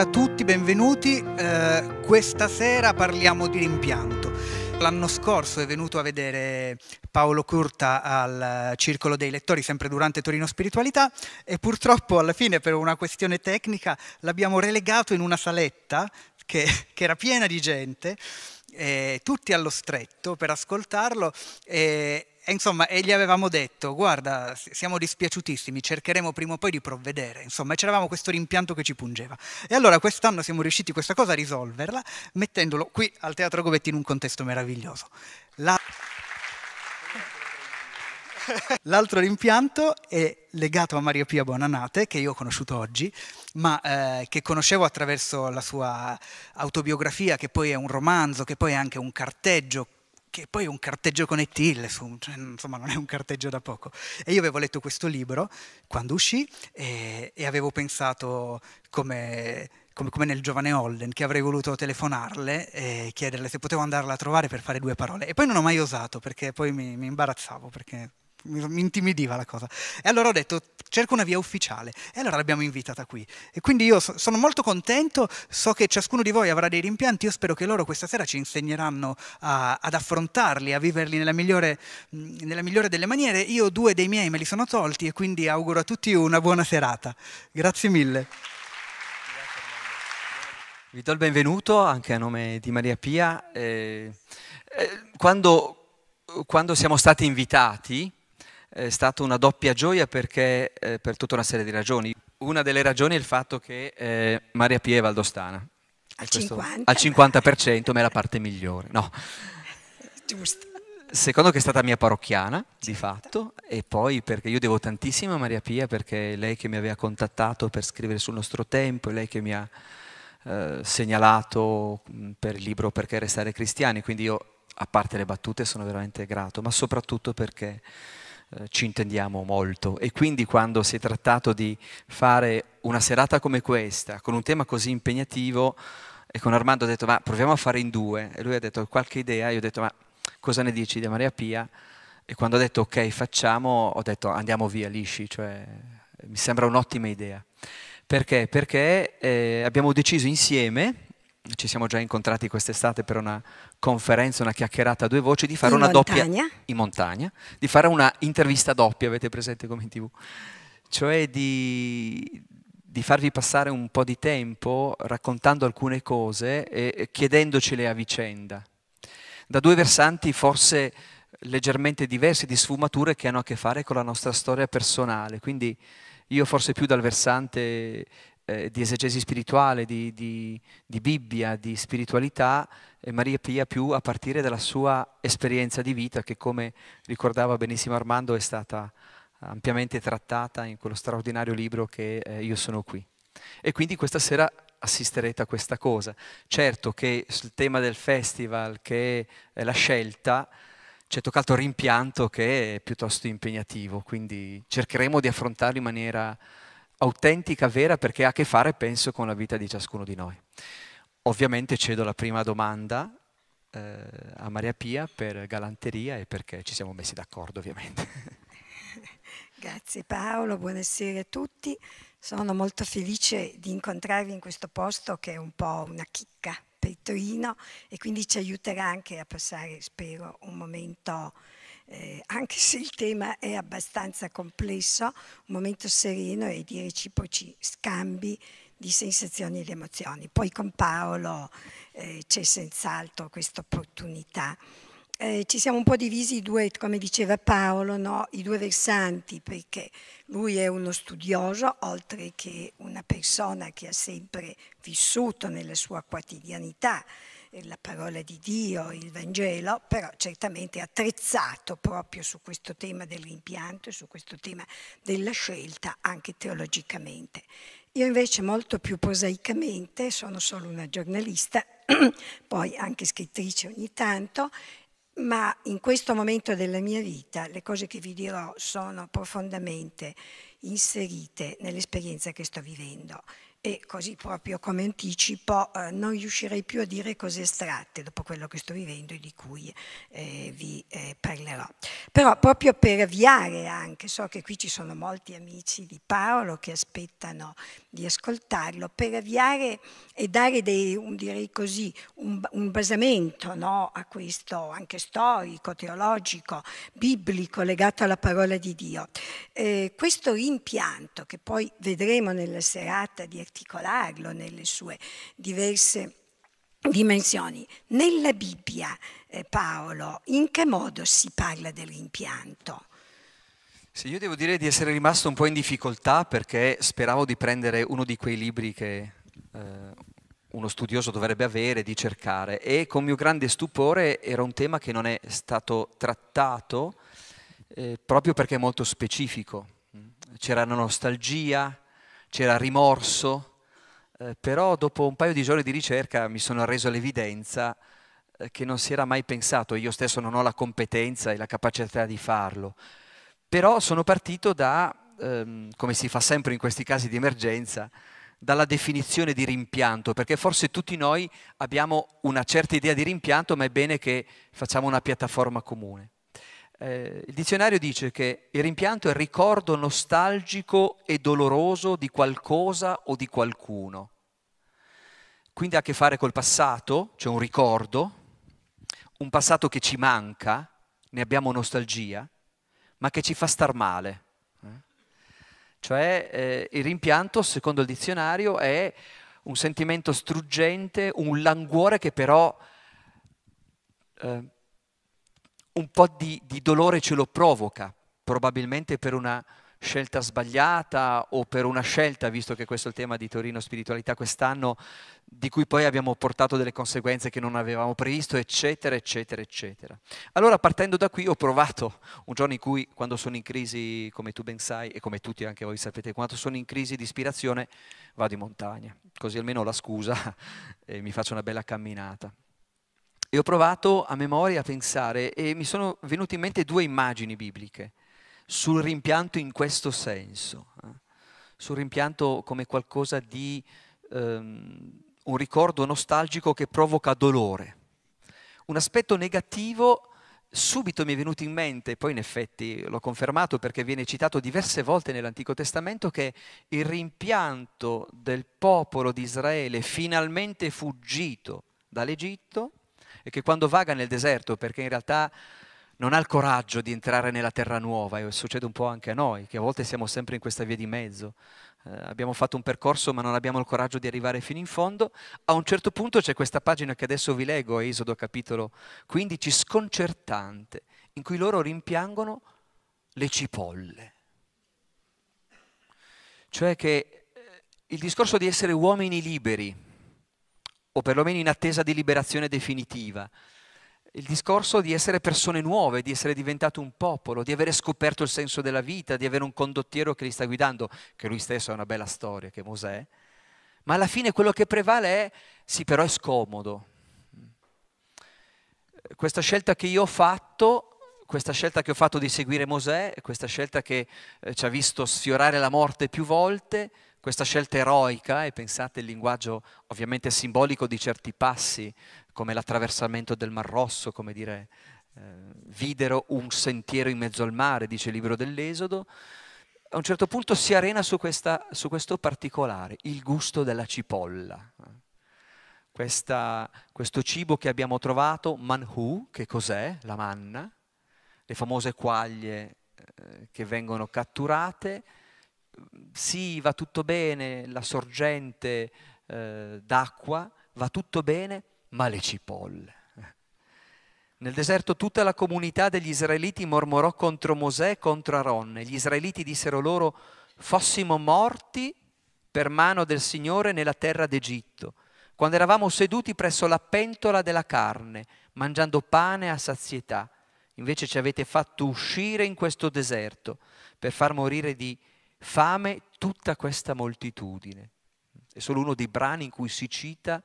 Buonasera a tutti, benvenuti. Eh, questa sera parliamo di rimpianto. L'anno scorso è venuto a vedere Paolo Curta al Circolo dei Lettori, sempre durante Torino Spiritualità, e purtroppo alla fine per una questione tecnica l'abbiamo relegato in una saletta che, che era piena di gente eh, tutti allo stretto per ascoltarlo. Eh, e insomma, e gli avevamo detto, guarda, siamo dispiaciutissimi, cercheremo prima o poi di provvedere, insomma, e c'eravamo questo rimpianto che ci pungeva. E allora quest'anno siamo riusciti questa cosa a risolverla mettendolo qui al Teatro Gobetti in un contesto meraviglioso. La... L'altro rimpianto è legato a Maria Pia Bonanate, che io ho conosciuto oggi, ma eh, che conoscevo attraverso la sua autobiografia, che poi è un romanzo, che poi è anche un carteggio, che poi è un carteggio con Ettille, cioè, insomma non è un carteggio da poco. E io avevo letto questo libro quando uscì e, e avevo pensato come, come, come, nel giovane Holden, che avrei voluto telefonarle e chiederle se potevo andarla a trovare per fare due parole. E poi non ho mai osato perché poi mi, mi imbarazzavo, perché mi intimidiva la cosa. E allora ho detto, cerco una via ufficiale. E allora l'abbiamo invitata qui. E quindi io so, sono molto contento, so che ciascuno di voi avrà dei rimpianti, io spero che loro questa sera ci insegneranno a, ad affrontarli, a viverli nella migliore, nella migliore delle maniere. Io due dei miei me li sono tolti e quindi auguro a tutti una buona serata. Grazie mille. Vi do il benvenuto anche a nome di Maria Pia. Eh, eh, quando, quando siamo stati invitati, è stata una doppia gioia perché, eh, per tutta una serie di ragioni. Una delle ragioni è il fatto che eh, Maria Pia è valdostana. Al, Questo, 50. al 50%, ma è la parte migliore. No. Giusto. Secondo che è stata mia parrocchiana, di certo. fatto, e poi perché io devo tantissimo a Maria Pia, perché è lei che mi aveva contattato per scrivere sul nostro tempo, è lei che mi ha eh, segnalato mm, per il libro Perché restare cristiani, quindi io, a parte le battute, sono veramente grato, ma soprattutto perché eh, ci intendiamo molto e quindi quando si è trattato di fare una serata come questa, con un tema così impegnativo, e con Armando ho detto ma proviamo a fare in due, e lui ha detto qualche idea, io ho detto ma cosa ne dici di Maria Pia? E quando ha detto ok facciamo, ho detto andiamo via lisci, cioè mi sembra un'ottima idea. Perché? Perché eh, abbiamo deciso insieme ci siamo già incontrati quest'estate per una conferenza, una chiacchierata a due voci, di fare in una montagna. doppia in montagna, di fare una intervista doppia, avete presente come in tv, cioè di, di farvi passare un po' di tempo raccontando alcune cose e chiedendocele a vicenda, da due versanti forse leggermente diversi, di sfumature che hanno a che fare con la nostra storia personale, quindi io forse più dal versante eh, di esegesi spirituale, di, di, di Bibbia, di spiritualità, e Maria Pia più a partire dalla sua esperienza di vita che come ricordava benissimo Armando è stata ampiamente trattata in quello straordinario libro che eh, Io sono qui. E quindi questa sera assisterete a questa cosa. Certo che sul tema del festival, che è la scelta, ci è toccato il rimpianto che è piuttosto impegnativo, quindi cercheremo di affrontarlo in maniera autentica, vera, perché ha a che fare, penso, con la vita di ciascuno di noi. Ovviamente cedo la prima domanda eh, a Maria Pia per galanteria e perché ci siamo messi d'accordo, ovviamente. Grazie Paolo, buonasera a tutti. Sono molto felice di incontrarvi in questo posto che è un po' una chicca per Torino e quindi ci aiuterà anche a passare, spero, un momento eh, anche se il tema è abbastanza complesso, un momento sereno e di reciproci scambi di sensazioni ed emozioni. Poi con Paolo eh, c'è senz'altro questa opportunità. Eh, ci siamo un po' divisi i due, come diceva Paolo, no? i due versanti, perché lui è uno studioso, oltre che una persona che ha sempre vissuto nella sua quotidianità la parola di Dio, il Vangelo, però certamente attrezzato proprio su questo tema dell'impianto e su questo tema della scelta anche teologicamente. Io invece molto più prosaicamente sono solo una giornalista, poi anche scrittrice ogni tanto, ma in questo momento della mia vita le cose che vi dirò sono profondamente inserite nell'esperienza che sto vivendo e così proprio come anticipo eh, non riuscirei più a dire cose estratte dopo quello che sto vivendo e di cui eh, vi eh, parlerò. Però proprio per avviare anche, so che qui ci sono molti amici di Paolo che aspettano di ascoltarlo, per avviare e dare dei, un, direi così, un, un basamento no, a questo anche storico, teologico, biblico legato alla parola di Dio. Eh, questo rimpianto che poi vedremo nella serata di articolarlo nelle sue diverse dimensioni. Nella Bibbia, eh, Paolo, in che modo si parla del rimpianto? Sì, io devo dire di essere rimasto un po' in difficoltà perché speravo di prendere uno di quei libri che eh, uno studioso dovrebbe avere, di cercare e con mio grande stupore era un tema che non è stato trattato eh, proprio perché è molto specifico. C'era la nostalgia, c'era rimorso, eh, però dopo un paio di giorni di ricerca mi sono reso l'evidenza eh, che non si era mai pensato, io stesso non ho la competenza e la capacità di farlo, però sono partito da, ehm, come si fa sempre in questi casi di emergenza, dalla definizione di rimpianto, perché forse tutti noi abbiamo una certa idea di rimpianto, ma è bene che facciamo una piattaforma comune. Eh, il dizionario dice che il rimpianto è il ricordo nostalgico e doloroso di qualcosa o di qualcuno. Quindi ha a che fare col passato, c'è cioè un ricordo, un passato che ci manca, ne abbiamo nostalgia, ma che ci fa star male. Eh? Cioè eh, il rimpianto, secondo il dizionario, è un sentimento struggente, un languore che però eh, un po' di, di dolore ce lo provoca, probabilmente per una scelta sbagliata o per una scelta, visto che questo è il tema di Torino Spiritualità quest'anno, di cui poi abbiamo portato delle conseguenze che non avevamo previsto, eccetera, eccetera, eccetera. Allora partendo da qui ho provato un giorno in cui, quando sono in crisi, come tu ben sai e come tutti anche voi sapete, quando sono in crisi di ispirazione, vado in montagna, così almeno ho la scusa e mi faccio una bella camminata. E ho provato a memoria a pensare e mi sono venute in mente due immagini bibliche sul rimpianto in questo senso, eh? sul rimpianto come qualcosa di ehm, un ricordo nostalgico che provoca dolore. Un aspetto negativo subito mi è venuto in mente, poi in effetti l'ho confermato perché viene citato diverse volte nell'Antico Testamento, che il rimpianto del popolo di Israele finalmente fuggito dall'Egitto e che quando vaga nel deserto, perché in realtà non ha il coraggio di entrare nella terra nuova, e succede un po' anche a noi, che a volte siamo sempre in questa via di mezzo. Eh, abbiamo fatto un percorso ma non abbiamo il coraggio di arrivare fino in fondo. A un certo punto c'è questa pagina che adesso vi leggo, Esodo capitolo 15, sconcertante, in cui loro rimpiangono le cipolle. Cioè che eh, il discorso di essere uomini liberi, o perlomeno in attesa di liberazione definitiva. Il discorso di essere persone nuove, di essere diventato un popolo, di avere scoperto il senso della vita, di avere un condottiero che li sta guidando, che lui stesso è una bella storia, che Mosè. Ma alla fine quello che prevale è, sì però è scomodo. Questa scelta che io ho fatto questa scelta che ho fatto di seguire Mosè, questa scelta che eh, ci ha visto sfiorare la morte più volte, questa scelta eroica, e pensate il linguaggio ovviamente simbolico di certi passi, come l'attraversamento del Mar Rosso, come dire, eh, videro un sentiero in mezzo al mare, dice il libro dell'Esodo, a un certo punto si arena su, questa, su questo particolare, il gusto della cipolla. Questa, questo cibo che abbiamo trovato, manhu, che cos'è? La manna, le famose quaglie eh, che vengono catturate, sì, va tutto bene, la sorgente eh, d'acqua, va tutto bene, ma le cipolle. Nel deserto tutta la comunità degli israeliti mormorò contro Mosè e contro Aaron. Gli israeliti dissero loro, fossimo morti per mano del Signore nella terra d'Egitto, quando eravamo seduti presso la pentola della carne, mangiando pane a sazietà. Invece ci avete fatto uscire in questo deserto per far morire di fame tutta questa moltitudine. È solo uno dei brani in cui si cita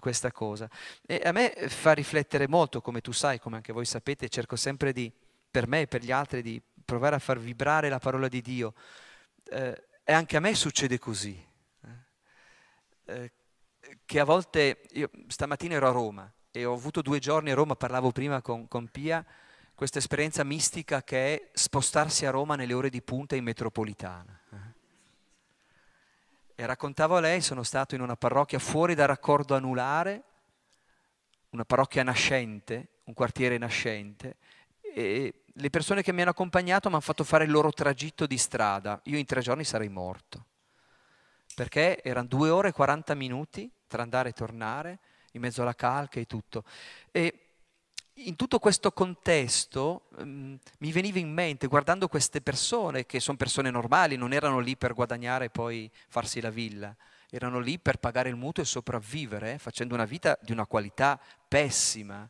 questa cosa. E a me fa riflettere molto, come tu sai, come anche voi sapete, cerco sempre di, per me e per gli altri, di provare a far vibrare la parola di Dio. Eh, e anche a me succede così. Eh, eh che a volte, io stamattina ero a Roma e ho avuto due giorni a Roma, parlavo prima con, con Pia, questa esperienza mistica che è spostarsi a Roma nelle ore di punta in metropolitana. Eh. E raccontavo a lei, sono stato in una parrocchia fuori dal raccordo anulare, una parrocchia nascente, un quartiere nascente, e le persone che mi hanno accompagnato mi hanno fatto fare il loro tragitto di strada. Io in tre giorni sarei morto, perché erano due ore e 40 minuti tra andare e tornare, in mezzo alla calca e tutto. E in tutto questo contesto um, mi veniva in mente, guardando queste persone, che sono persone normali, non erano lì per guadagnare e poi farsi la villa, erano lì per pagare il mutuo e sopravvivere, eh, facendo una vita di una qualità pessima,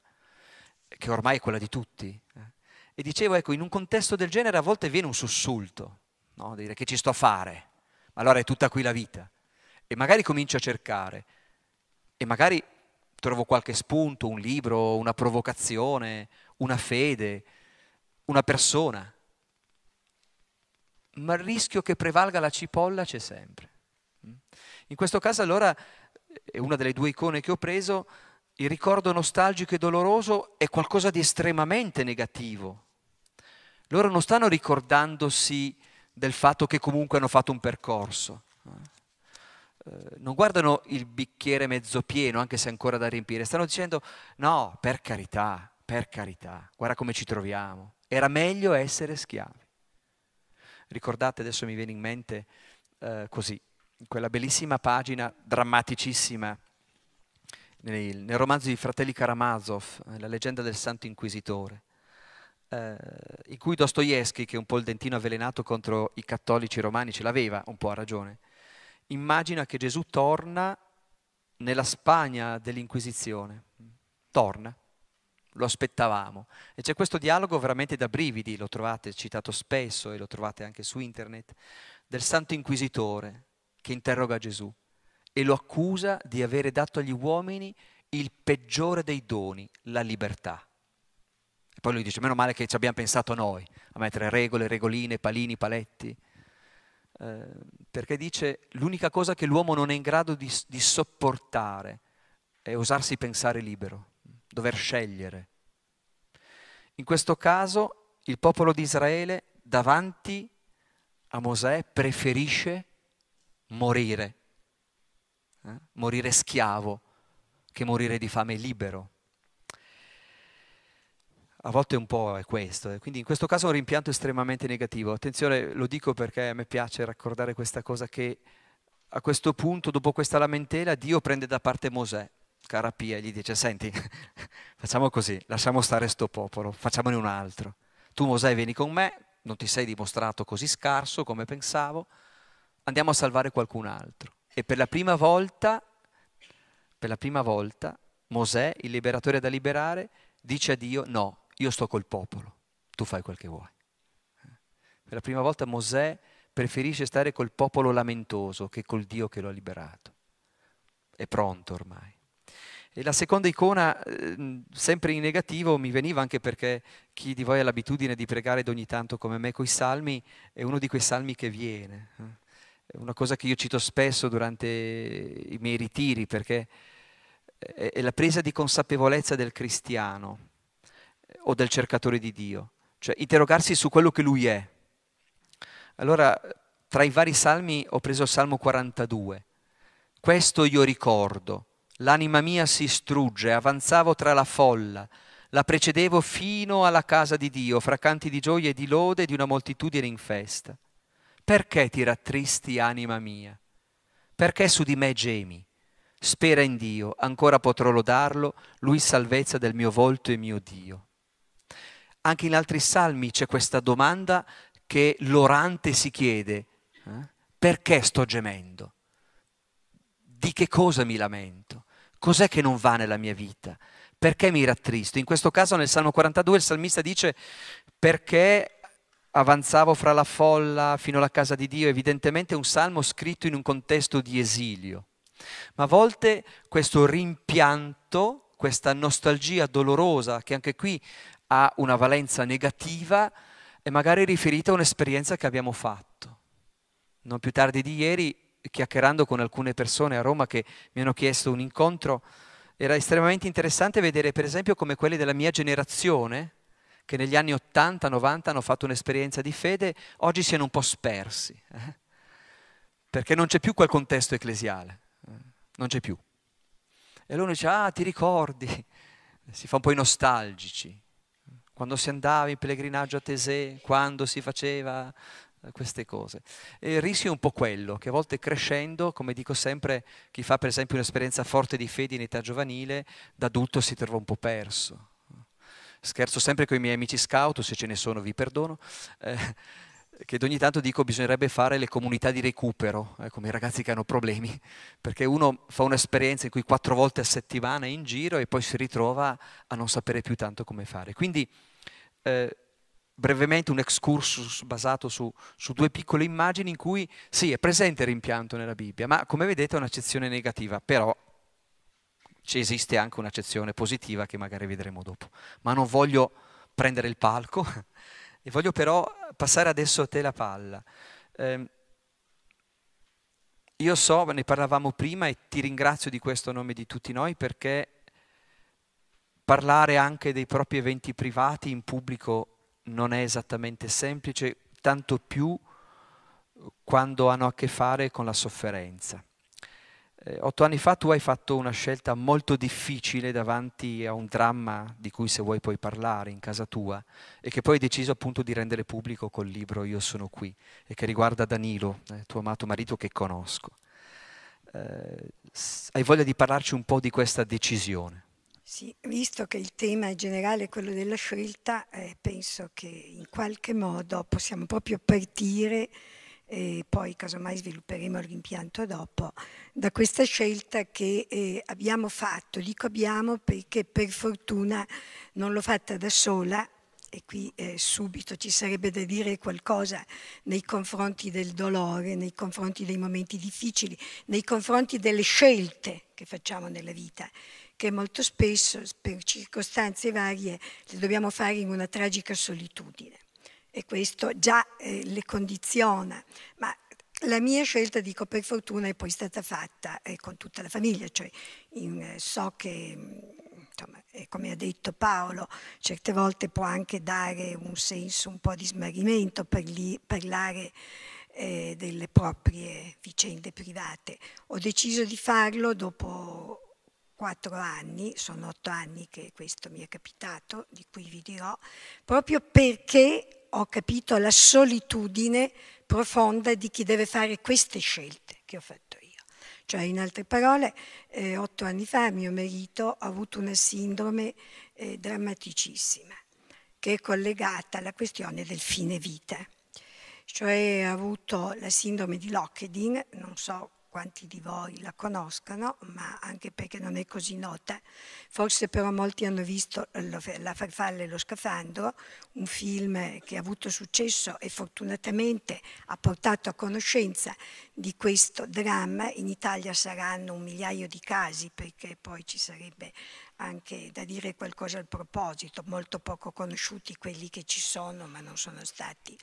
che ormai è quella di tutti. Eh. E dicevo, ecco, in un contesto del genere a volte viene un sussulto, no? dire che ci sto a fare, ma allora è tutta qui la vita. E magari comincio a cercare, e magari trovo qualche spunto, un libro, una provocazione, una fede, una persona. Ma il rischio che prevalga la cipolla c'è sempre. In questo caso allora, è una delle due icone che ho preso, il ricordo nostalgico e doloroso è qualcosa di estremamente negativo. Loro non stanno ricordandosi del fatto che comunque hanno fatto un percorso. Eh, non guardano il bicchiere mezzo pieno, anche se ancora da riempire, stanno dicendo no, per carità, per carità, guarda come ci troviamo, era meglio essere schiavi. Ricordate, adesso mi viene in mente eh, così, quella bellissima pagina drammaticissima nel, nel, romanzo di Fratelli Karamazov, eh, La leggenda del Santo Inquisitore, eh, in cui Dostoevsky, che è un po' il dentino avvelenato contro i cattolici romani, ce l'aveva un po' a ragione, immagina che Gesù torna nella Spagna dell'Inquisizione. Torna, lo aspettavamo. E c'è questo dialogo veramente da brividi, lo trovate citato spesso e lo trovate anche su internet, del Santo Inquisitore che interroga Gesù e lo accusa di avere dato agli uomini il peggiore dei doni, la libertà. E poi lui dice, meno male che ci abbiamo pensato noi a mettere regole, regoline, palini, paletti. Ehm, perché dice l'unica cosa che l'uomo non è in grado di, di sopportare è osarsi pensare libero, dover scegliere. In questo caso il popolo di Israele davanti a Mosè preferisce morire, eh? morire schiavo che morire di fame libero a volte un po' è questo. Eh. Quindi in questo caso è un rimpianto estremamente negativo. Attenzione, lo dico perché a me piace raccordare questa cosa che a questo punto, dopo questa lamentela, Dio prende da parte Mosè, cara Pia, e gli dice, senti, facciamo così, lasciamo stare sto popolo, facciamone un altro. Tu Mosè vieni con me, non ti sei dimostrato così scarso come pensavo, andiamo a salvare qualcun altro. E per la prima volta, per la prima volta, Mosè, il liberatore da liberare, dice a Dio no, io sto col popolo, tu fai quel che vuoi. Eh. Per la prima volta Mosè preferisce stare col popolo lamentoso che col Dio che lo ha liberato. È pronto ormai. E la seconda icona, ehm, sempre in negativo, mi veniva anche perché chi di voi ha l'abitudine di pregare ogni tanto come me coi salmi, è uno di quei salmi che viene. Eh. È una cosa che io cito spesso durante i miei ritiri, perché è la presa di consapevolezza del cristiano o del cercatore di Dio, cioè interrogarsi su quello che lui è. Allora, tra i vari salmi ho preso il Salmo 42. Questo io ricordo. L'anima mia si strugge, avanzavo tra la folla, la precedevo fino alla casa di Dio, fra canti di gioia e di lode di una moltitudine in festa. Perché ti rattristi, anima mia? Perché su di me gemi? Spera in Dio, ancora potrò lodarlo, lui salvezza del mio volto e mio Dio. Anche in altri salmi c'è questa domanda che l'orante si chiede, eh? perché sto gemendo? Di che cosa mi lamento? Cos'è che non va nella mia vita? Perché mi rattristo? In questo caso nel Salmo 42 il salmista dice perché avanzavo fra la folla fino alla casa di Dio, evidentemente un salmo scritto in un contesto di esilio. Ma a volte questo rimpianto, questa nostalgia dolorosa, che anche qui ha una valenza negativa e magari riferita a un'esperienza che abbiamo fatto. Non più tardi di ieri, chiacchierando con alcune persone a Roma che mi hanno chiesto un incontro, era estremamente interessante vedere per esempio come quelli della mia generazione, che negli anni 80-90 hanno fatto un'esperienza di fede, oggi siano un po' spersi, eh? perché non c'è più quel contesto ecclesiale, eh? non c'è più. E loro dice, ah ti ricordi, si fa un po' i nostalgici quando si andava in pellegrinaggio a Tese, quando si faceva eh, queste cose. E il rischio è un po' quello, che a volte crescendo, come dico sempre, chi fa per esempio un'esperienza forte di fede in età giovanile, da adulto si trova un po' perso. Scherzo sempre con i miei amici scout, se ce ne sono vi perdono, eh, che ogni tanto dico bisognerebbe fare le comunità di recupero, eh, come i ragazzi che hanno problemi, perché uno fa un'esperienza in cui quattro volte a settimana è in giro e poi si ritrova a non sapere più tanto come fare. Quindi eh, brevemente un excursus basato su, su, due piccole immagini in cui sì, è presente il rimpianto nella Bibbia, ma come vedete è un'accezione negativa, però ci esiste anche un'accezione positiva che magari vedremo dopo. Ma non voglio prendere il palco, e voglio però passare adesso a te la palla. Eh, io so, ne parlavamo prima e ti ringrazio di questo nome di tutti noi perché parlare anche dei propri eventi privati in pubblico non è esattamente semplice, tanto più quando hanno a che fare con la sofferenza. Eh, otto anni fa tu hai fatto una scelta molto difficile davanti a un dramma di cui se vuoi puoi parlare in casa tua e che poi hai deciso appunto di rendere pubblico col libro Io sono qui e che riguarda Danilo, eh, tuo amato marito che conosco. Eh, hai voglia di parlarci un po' di questa decisione? Sì, visto che il tema è generale, quello della scelta, eh, penso che in qualche modo possiamo proprio partire e poi casomai svilupperemo l'impianto dopo, da questa scelta che eh, abbiamo fatto. Dico abbiamo perché per fortuna non l'ho fatta da sola e qui eh, subito ci sarebbe da dire qualcosa nei confronti del dolore, nei confronti dei momenti difficili, nei confronti delle scelte che facciamo nella vita che molto spesso per circostanze varie le dobbiamo fare in una tragica solitudine e questo già eh, le condiziona, ma la mia scelta, dico per fortuna, è poi stata fatta eh, con tutta la famiglia, cioè in, eh, so che, mm, insomma, eh, come ha detto Paolo, certe volte può anche dare un senso un po' di smarrimento per lì, parlare eh, delle proprie vicende private. Ho deciso di farlo dopo quattro anni, sono otto anni che questo mi è capitato, di cui vi dirò, proprio perché ho capito la solitudine profonda di chi deve fare queste scelte che ho fatto io. Cioè, in altre parole, eh, otto anni fa mio marito ha avuto una sindrome eh, drammaticissima che è collegata alla questione del fine vita. Cioè ha avuto la sindrome di Lockedin, non so quanti di voi la conoscano, ma anche perché non è così nota, forse però molti hanno visto La farfalla e lo scafandro, un film che ha avuto successo e fortunatamente ha portato a conoscenza di questo dramma. In Italia saranno un migliaio di casi perché poi ci sarebbe anche da dire qualcosa al proposito, molto poco conosciuti quelli che ci sono ma non sono stati,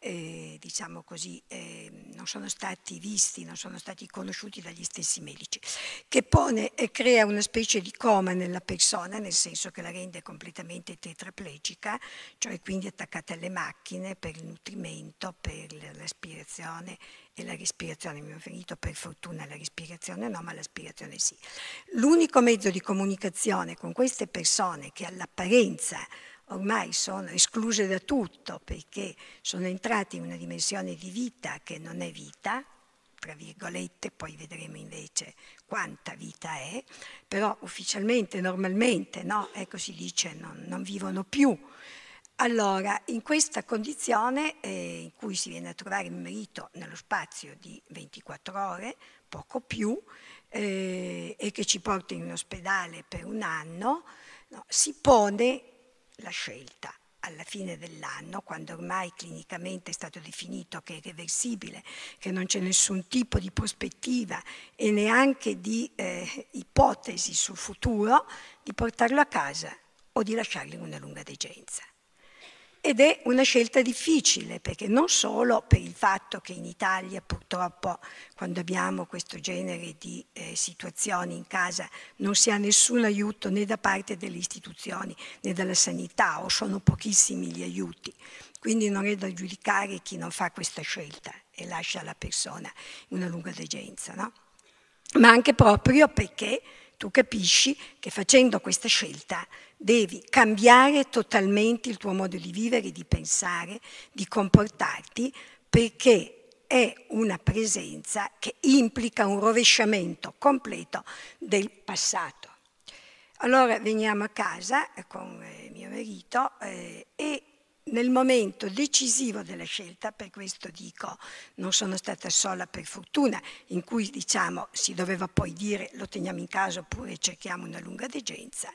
eh, diciamo così, eh, non sono stati visti, non sono stati conosciuti dagli stessi medici, che pone e crea una specie di coma nella persona, nel senso che la rende completamente tetraplegica, cioè quindi attaccata alle macchine per il nutrimento, per l'aspirazione e la respirazione mi ho ferito, per fortuna la respirazione no, ma l'aspirazione sì. L'unico mezzo di comunicazione con queste persone che all'apparenza ormai sono escluse da tutto perché sono entrate in una dimensione di vita che non è vita, tra virgolette, poi vedremo invece quanta vita è, però ufficialmente, normalmente, no, ecco si dice, non, non vivono più allora, in questa condizione eh, in cui si viene a trovare il marito nello spazio di 24 ore, poco più, eh, e che ci porta in ospedale per un anno, no, si pone la scelta alla fine dell'anno, quando ormai clinicamente è stato definito che è irreversibile, che non c'è nessun tipo di prospettiva e neanche di eh, ipotesi sul futuro, di portarlo a casa o di lasciarlo in una lunga degenza. Ed è una scelta difficile, perché non solo per il fatto che in Italia purtroppo quando abbiamo questo genere di eh, situazioni in casa non si ha nessun aiuto né da parte delle istituzioni né dalla sanità o sono pochissimi gli aiuti. Quindi non è da giudicare chi non fa questa scelta e lascia alla persona una lunga degenza, no? ma anche proprio perché tu capisci che facendo questa scelta Devi cambiare totalmente il tuo modo di vivere, di pensare, di comportarti, perché è una presenza che implica un rovesciamento completo del passato. Allora veniamo a casa eh, con eh, mio marito eh, e nel momento decisivo della scelta, per questo dico non sono stata sola per fortuna, in cui diciamo si doveva poi dire lo teniamo in casa oppure cerchiamo una lunga degenza,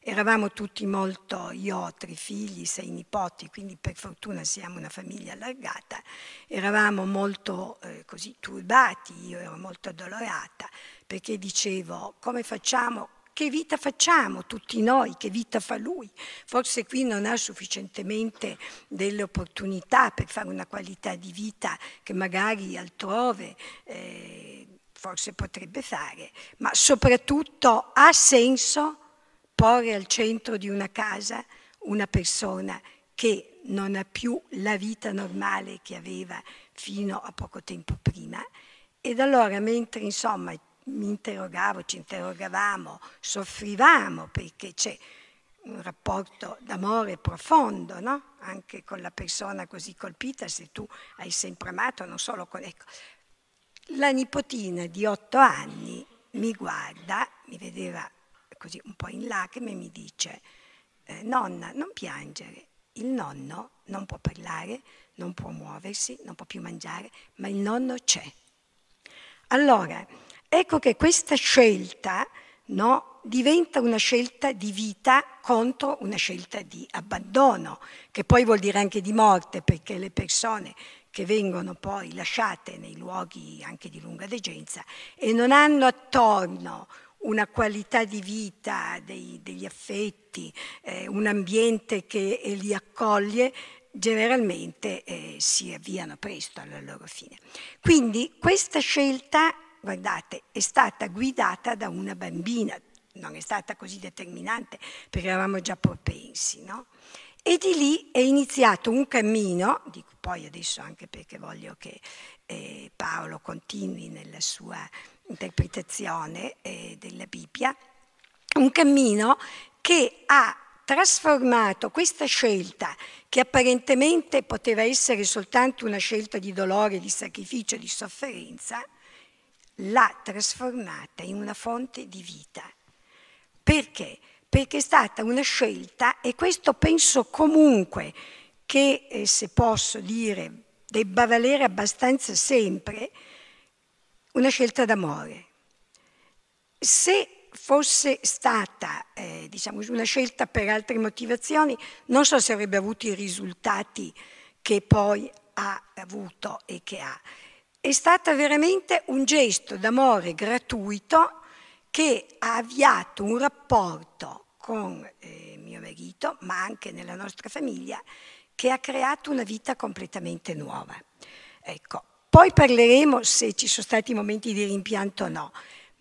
Eravamo tutti molto, io ho tre figli, sei nipoti, quindi per fortuna siamo una famiglia allargata, eravamo molto eh, così turbati, io ero molto addolorata perché dicevo come facciamo, che vita facciamo tutti noi, che vita fa lui. Forse qui non ha sufficientemente delle opportunità per fare una qualità di vita che magari altrove eh, forse potrebbe fare, ma soprattutto ha senso porre al centro di una casa una persona che non ha più la vita normale che aveva fino a poco tempo prima. Ed allora, mentre insomma mi interrogavo, ci interrogavamo, soffrivamo perché c'è un rapporto d'amore profondo, no? Anche con la persona così colpita, se tu hai sempre amato, non solo con... Ecco. La nipotina di otto anni mi guarda, mi vedeva così un po' in lacrime, mi dice, eh, nonna, non piangere, il nonno non può parlare, non può muoversi, non può più mangiare, ma il nonno c'è. Allora, ecco che questa scelta no, diventa una scelta di vita contro una scelta di abbandono, che poi vuol dire anche di morte, perché le persone che vengono poi lasciate nei luoghi anche di lunga degenza e non hanno attorno una qualità di vita, dei, degli affetti, eh, un ambiente che eh, li accoglie, generalmente eh, si avviano presto alla loro fine. Quindi questa scelta, guardate, è stata guidata da una bambina, non è stata così determinante perché eravamo già propensi, no? E di lì è iniziato un cammino, dico poi adesso anche perché voglio che eh, Paolo continui nella sua interpretazione eh, della Bibbia, un cammino che ha trasformato questa scelta, che apparentemente poteva essere soltanto una scelta di dolore, di sacrificio, di sofferenza, l'ha trasformata in una fonte di vita. Perché? Perché è stata una scelta, e questo penso comunque che, eh, se posso dire, debba valere abbastanza sempre, una scelta d'amore. Se fosse stata eh, diciamo, una scelta per altre motivazioni, non so se avrebbe avuto i risultati che poi ha avuto e che ha. È stata veramente un gesto d'amore gratuito che ha avviato un rapporto con eh, mio marito, ma anche nella nostra famiglia, che ha creato una vita completamente nuova. Ecco, poi parleremo se ci sono stati momenti di rimpianto o no,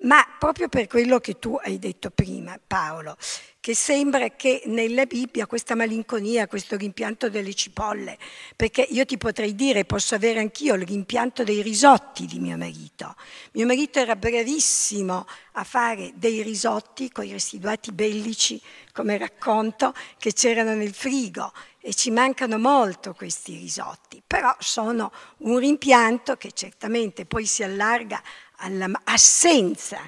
ma proprio per quello che tu hai detto prima, Paolo, che sembra che nella Bibbia questa malinconia, questo rimpianto delle cipolle, perché io ti potrei dire, posso avere anch'io il rimpianto dei risotti di mio marito. Mio marito era bravissimo a fare dei risotti con i residuati bellici, come racconto, che c'erano nel frigo e ci mancano molto questi risotti, però sono un rimpianto che certamente poi si allarga all'assenza,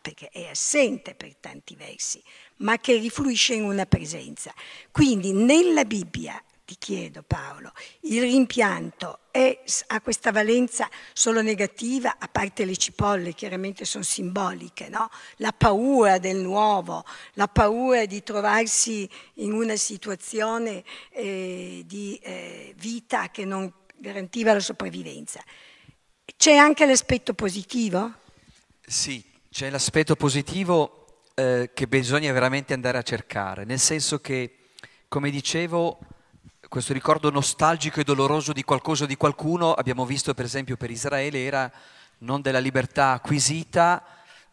perché è assente per tanti versi, ma che rifluisce in una presenza. Quindi nella Bibbia ti chiedo Paolo, il rimpianto è, ha questa valenza solo negativa, a parte le cipolle, chiaramente sono simboliche, no? la paura del nuovo, la paura di trovarsi in una situazione eh, di eh, vita che non garantiva la sopravvivenza. C'è anche l'aspetto positivo? Sì, c'è l'aspetto positivo eh, che bisogna veramente andare a cercare, nel senso che, come dicevo, questo ricordo nostalgico e doloroso di qualcosa o di qualcuno, abbiamo visto per esempio per Israele, era non della libertà acquisita,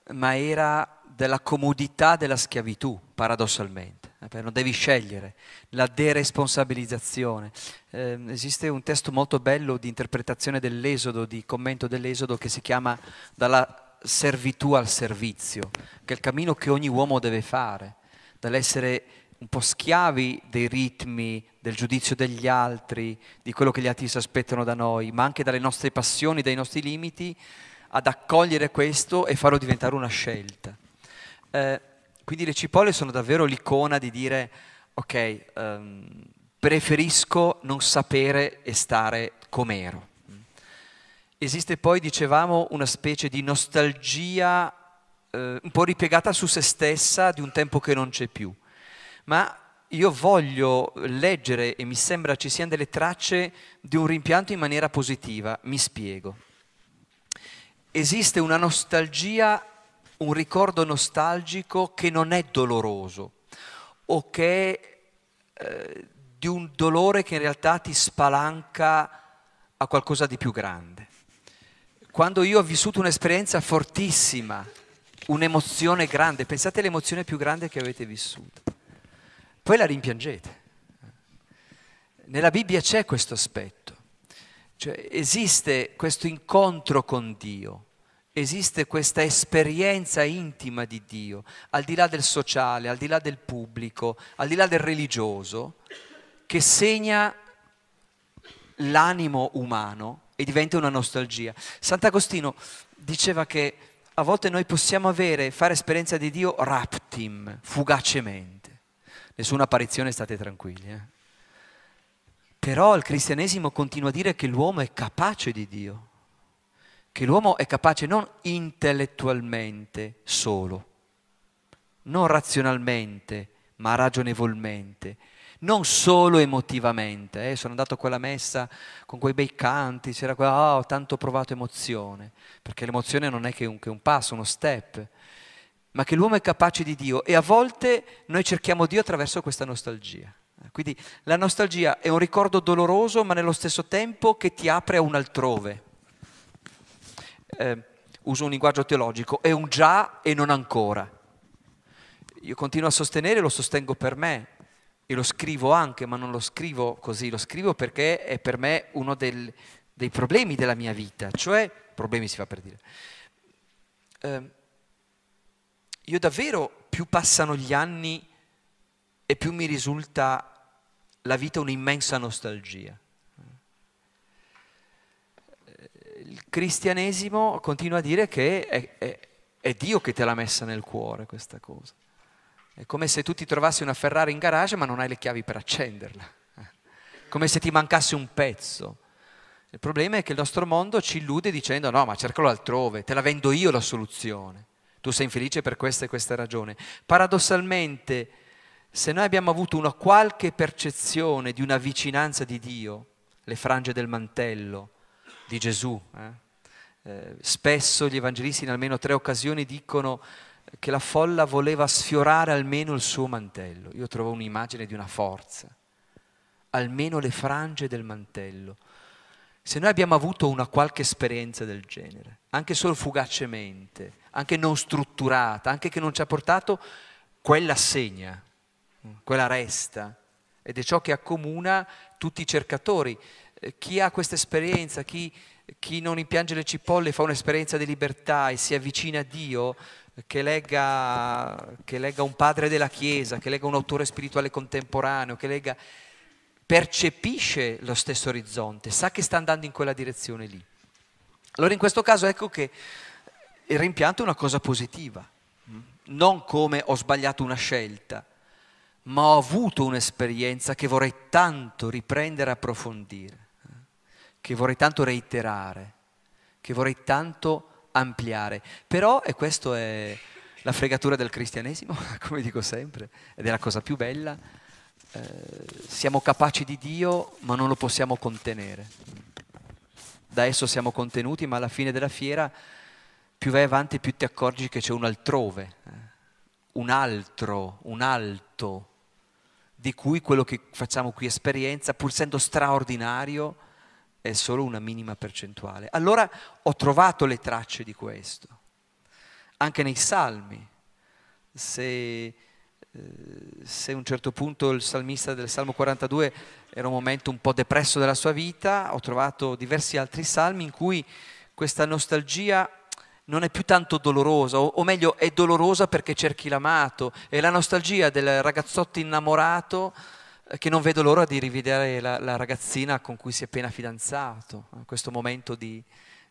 ma era della comodità della schiavitù, paradossalmente. Eh, non devi scegliere la deresponsabilizzazione. Eh, esiste un testo molto bello di interpretazione dell'Esodo, di commento dell'Esodo, che si chiama Dalla servitù al servizio, che è il cammino che ogni uomo deve fare, dall'essere un po' schiavi dei ritmi, del giudizio degli altri, di quello che gli altri si aspettano da noi, ma anche dalle nostre passioni, dai nostri limiti, ad accogliere questo e farlo diventare una scelta. Eh, quindi le cipolle sono davvero l'icona di dire, ok, um, preferisco non sapere e stare com'ero. Esiste poi, dicevamo, una specie di nostalgia eh, un po' ripiegata su se stessa di un tempo che non c'è più, ma io voglio leggere e mi sembra ci siano delle tracce di un rimpianto in maniera positiva. Mi spiego. Esiste una nostalgia, un ricordo nostalgico che non è doloroso o che è eh, di un dolore che in realtà ti spalanca a qualcosa di più grande. Quando io ho vissuto un'esperienza fortissima, un'emozione grande, pensate all'emozione più grande che avete vissuto poi la rimpiangete. Nella Bibbia c'è questo aspetto, cioè esiste questo incontro con Dio, esiste questa esperienza intima di Dio, al di là del sociale, al di là del pubblico, al di là del religioso, che segna l'animo umano e diventa una nostalgia. Sant'Agostino diceva che a volte noi possiamo avere, fare esperienza di Dio raptim, fugacemente nessuna apparizione, state tranquilli. Eh? Però il cristianesimo continua a dire che l'uomo è capace di Dio, che l'uomo è capace non intellettualmente solo, non razionalmente, ma ragionevolmente, non solo emotivamente. Eh, sono andato a quella messa con quei bei canti, c'era quella, oh, ah, ho tanto provato emozione, perché l'emozione non è che un, che un passo, uno step, ma che l'uomo è capace di Dio e a volte noi cerchiamo Dio attraverso questa nostalgia. Quindi la nostalgia è un ricordo doloroso ma nello stesso tempo che ti apre a un altrove. Eh, uso un linguaggio teologico, è un già e non ancora. Io continuo a sostenere, lo sostengo per me e lo scrivo anche, ma non lo scrivo così, lo scrivo perché è per me uno del, dei problemi della mia vita, cioè, problemi si fa per dire. Eh, io davvero più passano gli anni e più mi risulta la vita un'immensa nostalgia. Il cristianesimo continua a dire che è, è, è Dio che te l'ha messa nel cuore questa cosa. È come se tu ti trovassi una Ferrari in garage ma non hai le chiavi per accenderla. Come se ti mancasse un pezzo. Il problema è che il nostro mondo ci illude dicendo no, ma cercalo altrove, te la vendo io la soluzione. Tu sei infelice per questa e questa ragione. Paradossalmente, se noi abbiamo avuto una qualche percezione di una vicinanza di Dio, le frange del mantello di Gesù, eh? Eh, spesso gli evangelisti in almeno tre occasioni dicono che la folla voleva sfiorare almeno il suo mantello. Io trovo un'immagine di una forza, almeno le frange del mantello. Se noi abbiamo avuto una qualche esperienza del genere, anche solo fugacemente, anche non strutturata, anche che non ci ha portato, quella segna, quella resta. Ed è ciò che accomuna tutti i cercatori. Eh, chi ha questa esperienza, chi, chi non impiange le cipolle fa un'esperienza di libertà e si avvicina a Dio, che legga, che legga un padre della Chiesa, che legga un autore spirituale contemporaneo, che legga percepisce lo stesso orizzonte, sa che sta andando in quella direzione lì. Allora in questo caso ecco che il rimpianto è una cosa positiva, non come ho sbagliato una scelta, ma ho avuto un'esperienza che vorrei tanto riprendere e approfondire, che vorrei tanto reiterare, che vorrei tanto ampliare. Però, e questa è la fregatura del cristianesimo, come dico sempre, ed è la cosa più bella, eh, siamo capaci di Dio ma non lo possiamo contenere. Da esso siamo contenuti ma alla fine della fiera più vai avanti più ti accorgi che c'è un altrove, eh? un altro, un alto, di cui quello che facciamo qui esperienza, pur essendo straordinario, è solo una minima percentuale. Allora ho trovato le tracce di questo, anche nei salmi. Se se a un certo punto il salmista del Salmo 42 era un momento un po' depresso della sua vita, ho trovato diversi altri salmi in cui questa nostalgia non è più tanto dolorosa, o, meglio è dolorosa perché cerchi l'amato, è la nostalgia del ragazzotto innamorato eh, che non vede l'ora di rivedere la, la, ragazzina con cui si è appena fidanzato, eh, questo momento di,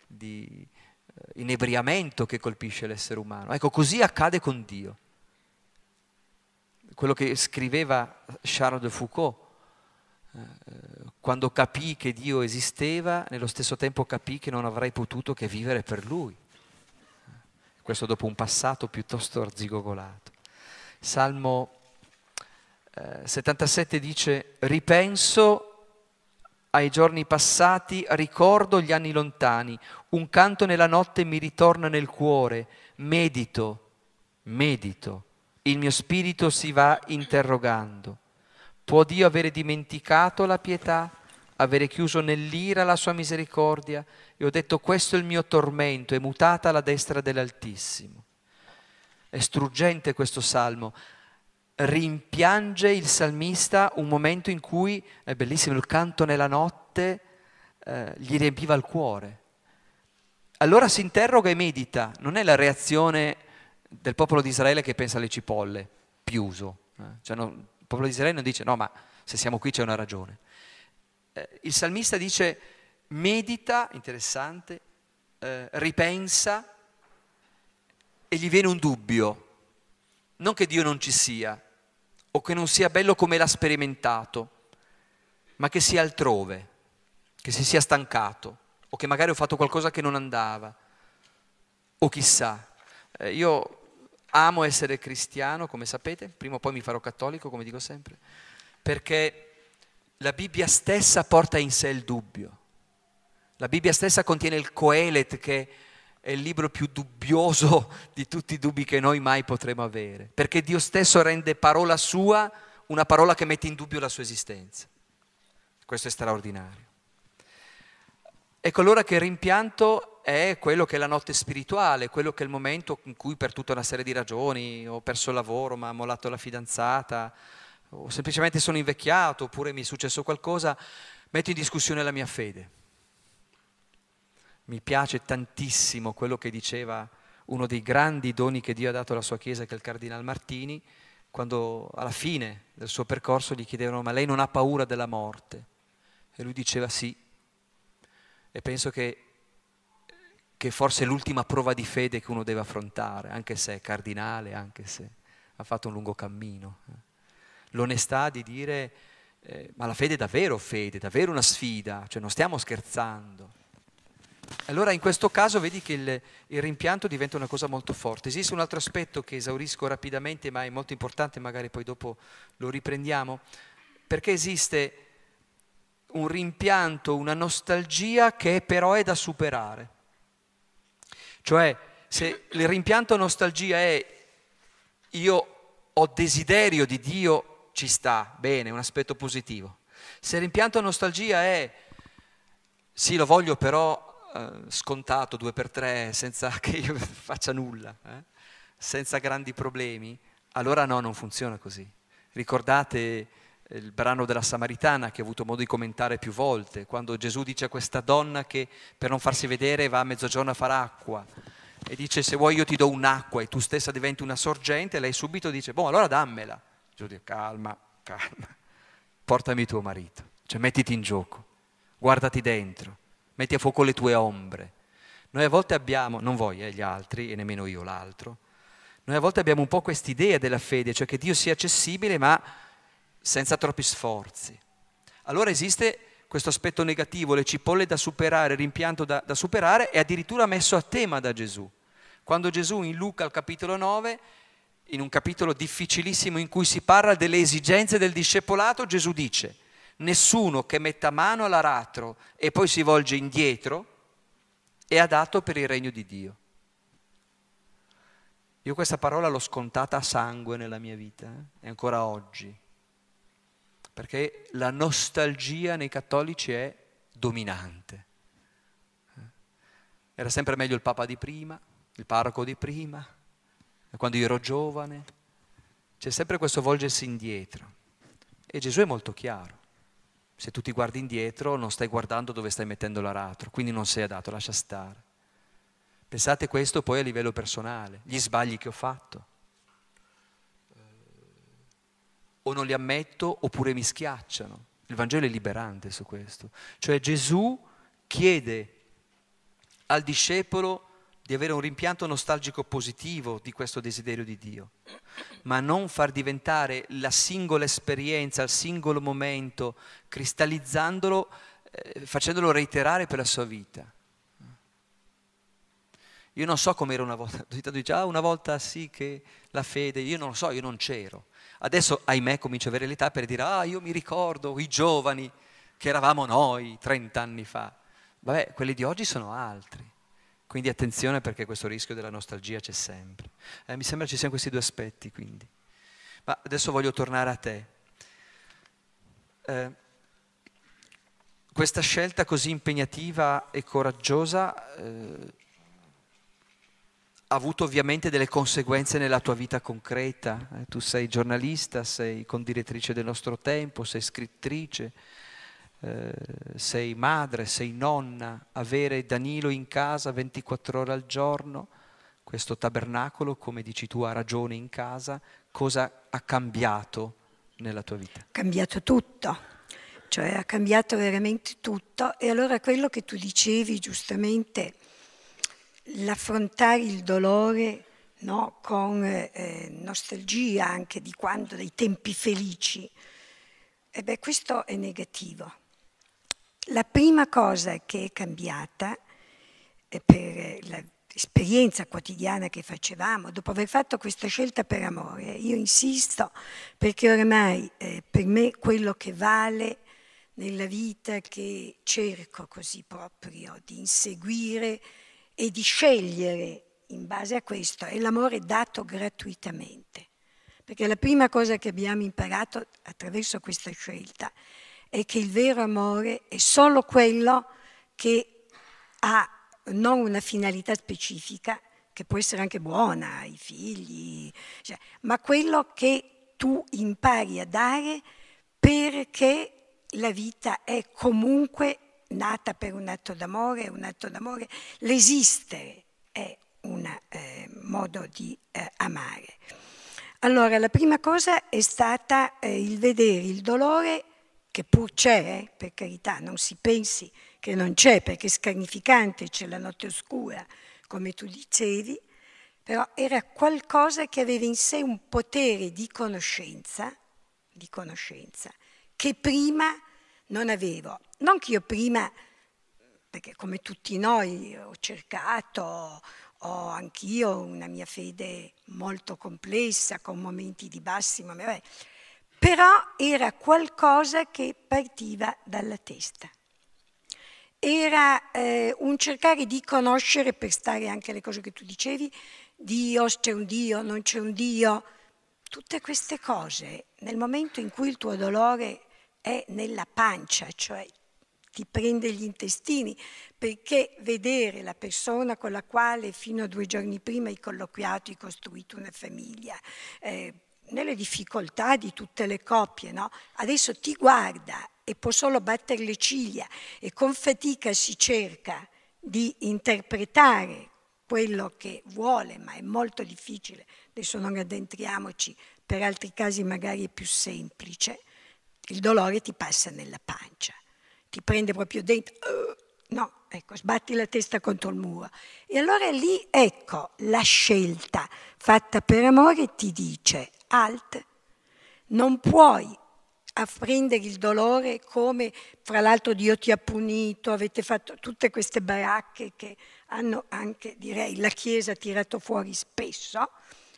di eh, inebriamento che colpisce l'essere umano. Ecco, così accade con Dio quello che scriveva Charles de Foucault, eh, quando capì che Dio esisteva, nello stesso tempo capì che non avrei potuto che vivere per lui. Questo dopo un passato piuttosto arzigogolato. Salmo eh, 77 dice, ripenso ai giorni passati, ricordo gli anni lontani, un canto nella notte mi ritorna nel cuore, medito, medito il mio spirito si va interrogando. Può Dio avere dimenticato la pietà, avere chiuso nell'ira la sua misericordia? E ho detto questo è il mio tormento, è mutata la destra dell'Altissimo. È struggente questo salmo. Rimpiange il salmista un momento in cui, è bellissimo, il canto nella notte eh, gli riempiva il cuore. Allora si interroga e medita, non è la reazione del popolo di Israele che pensa alle cipolle, Piuso. Eh? Cioè, no, il popolo di Israele non dice no, ma se siamo qui c'è una ragione. Eh, il salmista dice medita, interessante, eh, ripensa e gli viene un dubbio. Non che Dio non ci sia o che non sia bello come l'ha sperimentato, ma che sia altrove, che si sia stancato o che magari ho fatto qualcosa che non andava o chissà. Eh, io Amo essere cristiano, come sapete, prima o poi mi farò cattolico, come dico sempre, perché la Bibbia stessa porta in sé il dubbio. La Bibbia stessa contiene il Coelet, che è il libro più dubbioso di tutti i dubbi che noi mai potremo avere, perché Dio stesso rende parola sua una parola che mette in dubbio la sua esistenza. Questo è straordinario. Ecco allora che il rimpianto è quello che è la notte spirituale, quello che è il momento in cui per tutta una serie di ragioni ho perso il lavoro, ma ho mollato la fidanzata, o semplicemente sono invecchiato, oppure mi è successo qualcosa, metto in discussione la mia fede. Mi piace tantissimo quello che diceva uno dei grandi doni che Dio ha dato alla sua Chiesa, che è il Cardinal Martini, quando alla fine del suo percorso gli chiedevano ma lei non ha paura della morte? E lui diceva sì. E penso che che forse è l'ultima prova di fede che uno deve affrontare, anche se è cardinale, anche se ha fatto un lungo cammino. L'onestà di dire, eh, ma la fede è davvero fede, è davvero una sfida, cioè non stiamo scherzando. Allora in questo caso vedi che il, il, rimpianto diventa una cosa molto forte. Esiste un altro aspetto che esaurisco rapidamente, ma è molto importante, magari poi dopo lo riprendiamo, perché esiste un rimpianto, una nostalgia che però è da superare. Cioè, se il rimpianto nostalgia è io ho desiderio di Dio, ci sta, bene, un aspetto positivo. Se il rimpianto nostalgia è sì, lo voglio però eh, scontato due per tre, senza che io faccia nulla, eh? senza grandi problemi, allora no, non funziona così. Ricordate il brano della Samaritana che ho avuto modo di commentare più volte, quando Gesù dice a questa donna che per non farsi vedere va a mezzogiorno a far acqua e dice se vuoi io ti do un'acqua e tu stessa diventi una sorgente, e lei subito dice boh allora dammela. Gesù dice calma, calma, portami tuo marito, cioè mettiti in gioco, guardati dentro, metti a fuoco le tue ombre. Noi a volte abbiamo, non voi eh, gli altri e nemmeno io l'altro, noi a volte abbiamo un po' quest'idea della fede, cioè che Dio sia accessibile ma senza troppi sforzi. Allora esiste questo aspetto negativo, le cipolle da superare, il rimpianto da, da superare, è addirittura messo a tema da Gesù. Quando Gesù in Luca al capitolo 9, in un capitolo difficilissimo in cui si parla delle esigenze del discepolato, Gesù dice, nessuno che metta mano all'aratro e poi si volge indietro è adatto per il regno di Dio. Io questa parola l'ho scontata a sangue nella mia vita eh? e ancora oggi perché la nostalgia nei cattolici è dominante. Eh? Era sempre meglio il papa di prima, il parroco di prima, quando io ero giovane. C'è sempre questo volgersi indietro. E Gesù è molto chiaro. Se tu ti guardi indietro non stai guardando dove stai mettendo l'aratro, quindi non sei adatto, lascia stare. Pensate questo poi a livello personale, gli sbagli che ho fatto o non li ammetto oppure mi schiacciano. Il Vangelo è liberante su questo. Cioè Gesù chiede al discepolo di avere un rimpianto nostalgico positivo di questo desiderio di Dio, ma non far diventare la singola esperienza, il singolo momento, cristallizzandolo, eh, facendolo reiterare per la sua vita. Io non so com'era una volta, ah, una volta sì che la fede, io non lo so, io non c'ero. Adesso, ahimè, comincio ad avere l'età per dire, ah, io mi ricordo i giovani che eravamo noi 30 anni fa. Vabbè, quelli di oggi sono altri. Quindi attenzione perché questo rischio della nostalgia c'è sempre. Eh, mi sembra ci siano questi due aspetti, quindi. Ma adesso voglio tornare a te. Eh, questa scelta così impegnativa e coraggiosa eh, ha avuto ovviamente delle conseguenze nella tua vita concreta. Eh, tu sei giornalista, sei condirettrice del nostro tempo, sei scrittrice, eh, sei madre, sei nonna. Avere Danilo in casa 24 ore al giorno, questo tabernacolo, come dici tu, ha ragione in casa, cosa ha cambiato nella tua vita? Ha cambiato tutto cioè ha cambiato veramente tutto. E allora quello che tu dicevi giustamente l'affrontare il dolore no, con eh, nostalgia anche di quando, dei tempi felici, e beh, questo è negativo. La prima cosa che è cambiata è eh, per eh, l'esperienza quotidiana che facevamo, dopo aver fatto questa scelta per amore, io insisto perché oramai eh, per me quello che vale nella vita che cerco così proprio di inseguire e di scegliere in base a questo è l'amore dato gratuitamente. Perché la prima cosa che abbiamo imparato attraverso questa scelta è che il vero amore è solo quello che ha non una finalità specifica, che può essere anche buona ai figli, cioè, ma quello che tu impari a dare perché la vita è comunque nata per un atto d'amore, un atto d'amore, l'esistere è un eh, modo di eh, amare. Allora, la prima cosa è stata eh, il vedere il dolore che pur c'è, eh, per carità, non si pensi che non c'è perché è scarnificante, c'è la notte oscura, come tu dicevi, però era qualcosa che aveva in sé un potere di conoscenza, di conoscenza che prima non avevo. Non che io prima, perché come tutti noi ho cercato, ho anch'io una mia fede molto complessa, con momenti di bassi, momenti, però era qualcosa che partiva dalla testa. Era eh, un cercare di conoscere, per stare anche alle cose che tu dicevi, Dio, c'è un Dio, non c'è un Dio, tutte queste cose, nel momento in cui il tuo dolore è nella pancia, cioè ti prende gli intestini, perché vedere la persona con la quale fino a due giorni prima hai colloquiato, hai costruito una famiglia, eh, nelle difficoltà di tutte le coppie, no? adesso ti guarda e può solo battere le ciglia e con fatica si cerca di interpretare quello che vuole, ma è molto difficile, adesso non addentriamoci, per altri casi magari è più semplice, il dolore ti passa nella pancia, ti prende proprio dentro, uh, no, ecco, sbatti la testa contro il muro. E allora lì, ecco, la scelta fatta per amore ti dice, alt, non puoi prendere il dolore come, fra l'altro, Dio ti ha punito, avete fatto tutte queste baracche che hanno anche, direi, la Chiesa tirato fuori spesso,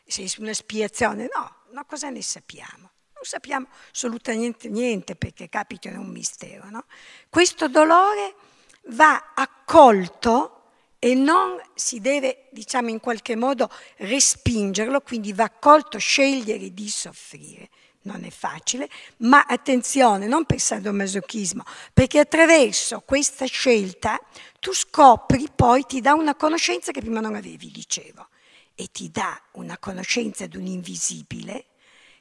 sei su una spiazione, no, no, cosa ne sappiamo? non sappiamo assolutamente niente perché capita è un mistero. No? Questo dolore va accolto e non si deve, diciamo in qualche modo, respingerlo, quindi va accolto scegliere di soffrire. Non è facile, ma attenzione, non pensando al masochismo, perché attraverso questa scelta tu scopri poi, ti dà una conoscenza che prima non avevi, dicevo, e ti dà una conoscenza di un invisibile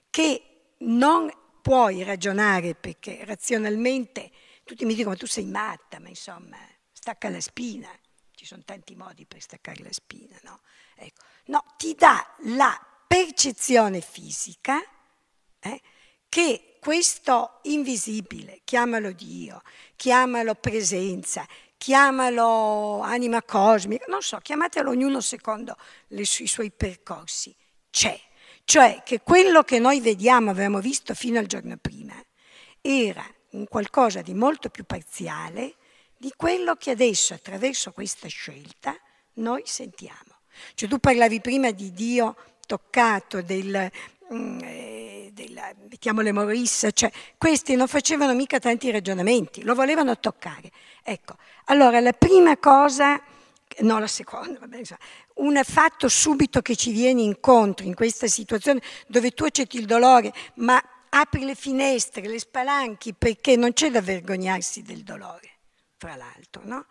che non puoi ragionare perché razionalmente tutti mi dicono ma tu sei matta, ma insomma stacca la spina, ci sono tanti modi per staccare la spina, no? Ecco. No, ti dà la percezione fisica eh, che questo invisibile, chiamalo Dio, chiamalo presenza, chiamalo anima cosmica, non so, chiamatelo ognuno secondo su- i suoi percorsi, c'è cioè che quello che noi vediamo, avevamo visto fino al giorno prima, era un qualcosa di molto più parziale di quello che adesso attraverso questa scelta noi sentiamo. Cioè tu parlavi prima di Dio toccato, del, mm, eh, della, mettiamole Morissa, cioè questi non facevano mica tanti ragionamenti, lo volevano toccare. Ecco, allora la prima cosa, no la seconda, vabbè, un fatto subito che ci viene incontro in questa situazione dove tu accetti il dolore, ma apri le finestre, le spalanchi, perché non c'è da vergognarsi del dolore, fra l'altro, no?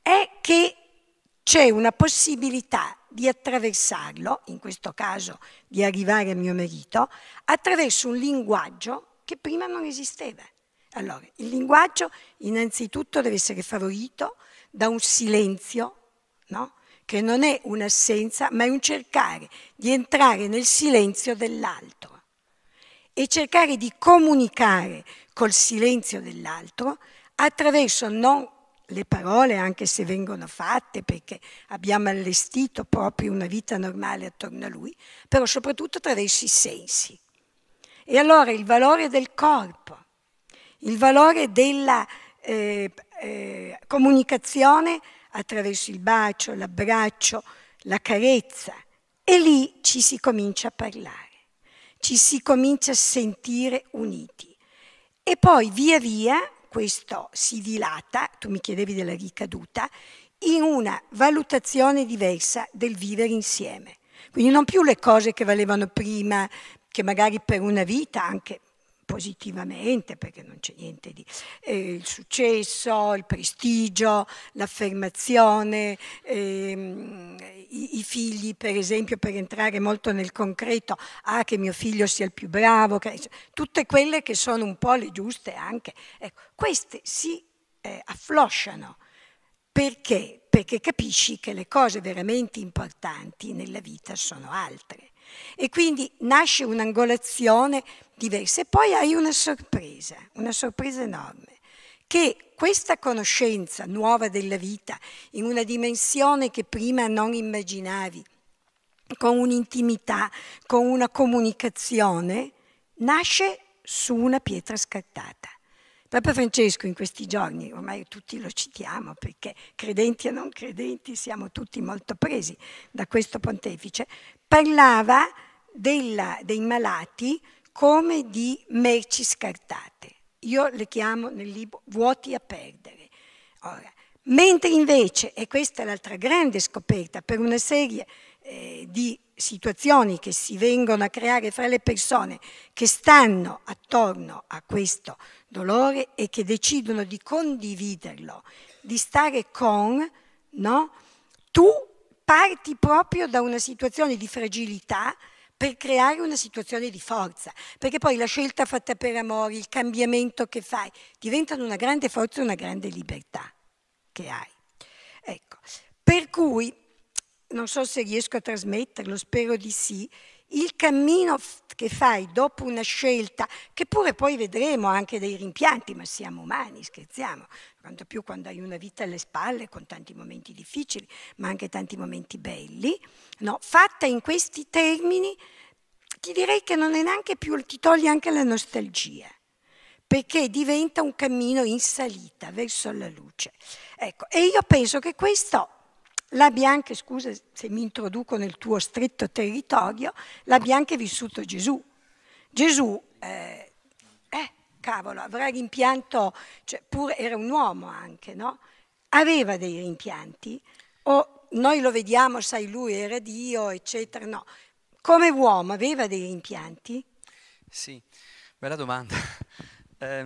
È che c'è una possibilità di attraversarlo, in questo caso di arrivare a mio marito, attraverso un linguaggio che prima non esisteva. Allora, il linguaggio innanzitutto deve essere favorito da un silenzio, no? che non è un'assenza, ma è un cercare di entrare nel silenzio dell'altro e cercare di comunicare col silenzio dell'altro attraverso non le parole, anche se vengono fatte perché abbiamo allestito proprio una vita normale attorno a lui, però soprattutto attraverso i sensi. E allora il valore del corpo, il valore della eh, eh, comunicazione attraverso il bacio, l'abbraccio, la carezza. E lì ci si comincia a parlare, ci si comincia a sentire uniti. E poi via via questo si dilata, tu mi chiedevi della ricaduta, in una valutazione diversa del vivere insieme. Quindi non più le cose che valevano prima, che magari per una vita anche positivamente, perché non c'è niente di... Eh, il successo, il prestigio, l'affermazione, ehm, i, i, figli per esempio, per entrare molto nel concreto, ah che mio figlio sia il più bravo, che, tutte quelle che sono un po' le giuste anche, ecco, queste si eh, afflosciano. Perché? Perché capisci che le cose veramente importanti nella vita sono altre. E quindi nasce un'angolazione diversa. E poi hai una sorpresa, una sorpresa enorme che questa conoscenza nuova della vita, in una dimensione che prima non immaginavi, con un'intimità, con una comunicazione, nasce su una pietra scattata. Papa Francesco in questi giorni, ormai tutti lo citiamo perché credenti e non credenti siamo tutti molto presi da questo pontefice, parlava della, dei malati come di merci scartate. Io le chiamo nel libro vuoti a perdere. Ora, mentre invece, e questa è l'altra grande scoperta per una serie eh, di situazioni che si vengono a creare fra le persone che stanno attorno a questo dolore e che decidono di condividerlo, di stare con, no? tu parti proprio da una situazione di fragilità per creare una situazione di forza, perché poi la scelta fatta per amore, il cambiamento che fai, diventano una grande forza e una grande libertà che hai. Ecco, per cui, non so se riesco a trasmetterlo, spero di sì, il cammino che fai dopo una scelta, che pure poi vedremo anche dei rimpianti, ma siamo umani, scherziamo, quanto più quando hai una vita alle spalle con tanti momenti difficili, ma anche tanti momenti belli, no? fatta in questi termini, ti direi che non è neanche più, ti toglie anche la nostalgia perché diventa un cammino in salita verso la luce. Ecco, e io penso che questo la Bianca, scusa se mi introduco nel tuo stretto territorio, la Bianca è vissuto Gesù. Gesù, eh, eh cavolo, avrà rimpianto, cioè pur era un uomo anche, no? Aveva dei rimpianti, o noi lo vediamo, sai, lui era Dio, eccetera, no. Come uomo aveva dei rimpianti? Sì, bella domanda. Eh,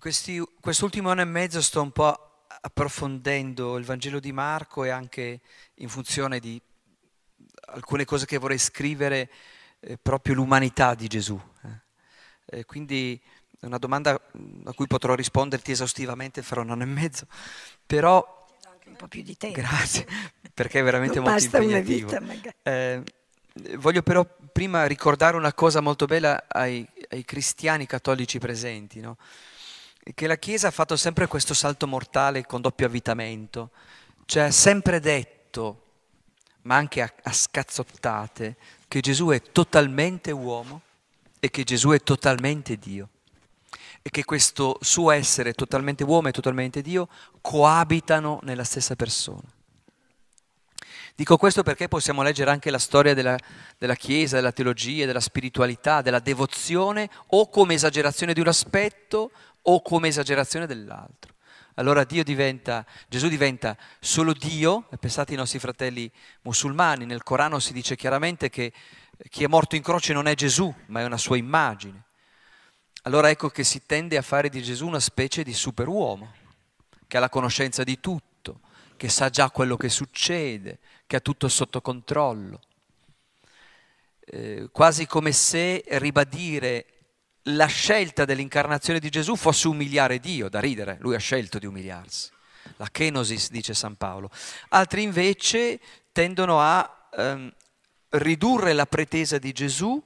questi, quest'ultimo anno e mezzo sto un po' approfondendo il Vangelo di Marco e anche in funzione di alcune cose che vorrei scrivere, eh, proprio l'umanità di Gesù. Eh. quindi è una domanda a cui potrò risponderti esaustivamente fra un anno e mezzo, però... Un po' più di tempo. Grazie, perché è veramente non molto basta impegnativo. Una vita, magari. Eh, voglio però prima ricordare una cosa molto bella ai, ai cristiani cattolici presenti, no? che la Chiesa ha fatto sempre questo salto mortale con doppio avvitamento, cioè ha sempre detto, ma anche a, a scazzottate, che Gesù è totalmente uomo e che Gesù è totalmente Dio e che questo suo essere totalmente uomo e totalmente Dio coabitano nella stessa persona. Dico questo perché possiamo leggere anche la storia della, della, Chiesa, della teologia, della spiritualità, della devozione, o come esagerazione di un aspetto, o come esagerazione dell'altro. Allora diventa, Gesù diventa solo Dio, e pensate ai nostri fratelli musulmani, nel Corano si dice chiaramente che chi è morto in croce non è Gesù, ma è una sua immagine. Allora ecco che si tende a fare di Gesù una specie di superuomo, che ha la conoscenza di tutto, che sa già quello che succede, che ha tutto sotto controllo. Eh, quasi come se ribadire la scelta dell'incarnazione di Gesù fosse umiliare Dio, da ridere, lui ha scelto di umiliarsi. La kenosis, dice San Paolo. Altri invece tendono a ehm, ridurre la pretesa di Gesù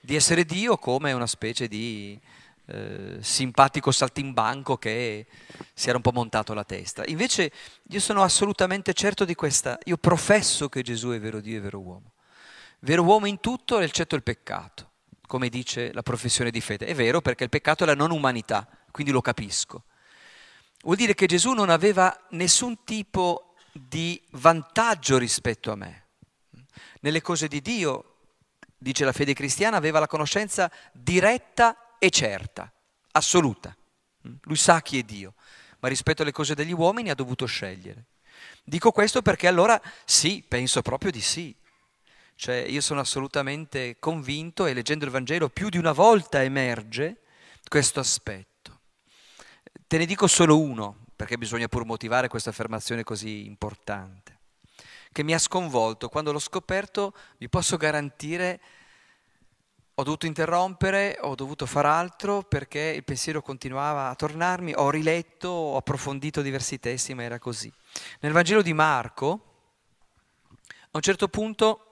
di essere Dio come una specie di eh, simpatico saltimbanco che si era un po' montato la testa. Invece io sono assolutamente certo di questa, io professo che Gesù è vero Dio e vero uomo. Vero uomo in tutto eccetto il peccato come dice la professione di fede. È vero perché il peccato è la non umanità, quindi lo capisco. Vuol dire che Gesù non aveva nessun tipo di vantaggio rispetto a me. Nelle cose di Dio, dice la fede cristiana, aveva la conoscenza diretta e certa, assoluta. Lui sa chi è Dio, ma rispetto alle cose degli uomini ha dovuto scegliere. Dico questo perché allora sì, penso proprio di sì, cioè io sono assolutamente convinto e leggendo il Vangelo più di una volta emerge questo aspetto. Te ne dico solo uno, perché bisogna pur motivare questa affermazione così importante, che mi ha sconvolto. Quando l'ho scoperto, vi posso garantire, ho dovuto interrompere, ho dovuto far altro perché il pensiero continuava a tornarmi, ho riletto, ho approfondito diversi testi, ma era così. Nel Vangelo di Marco, a un certo punto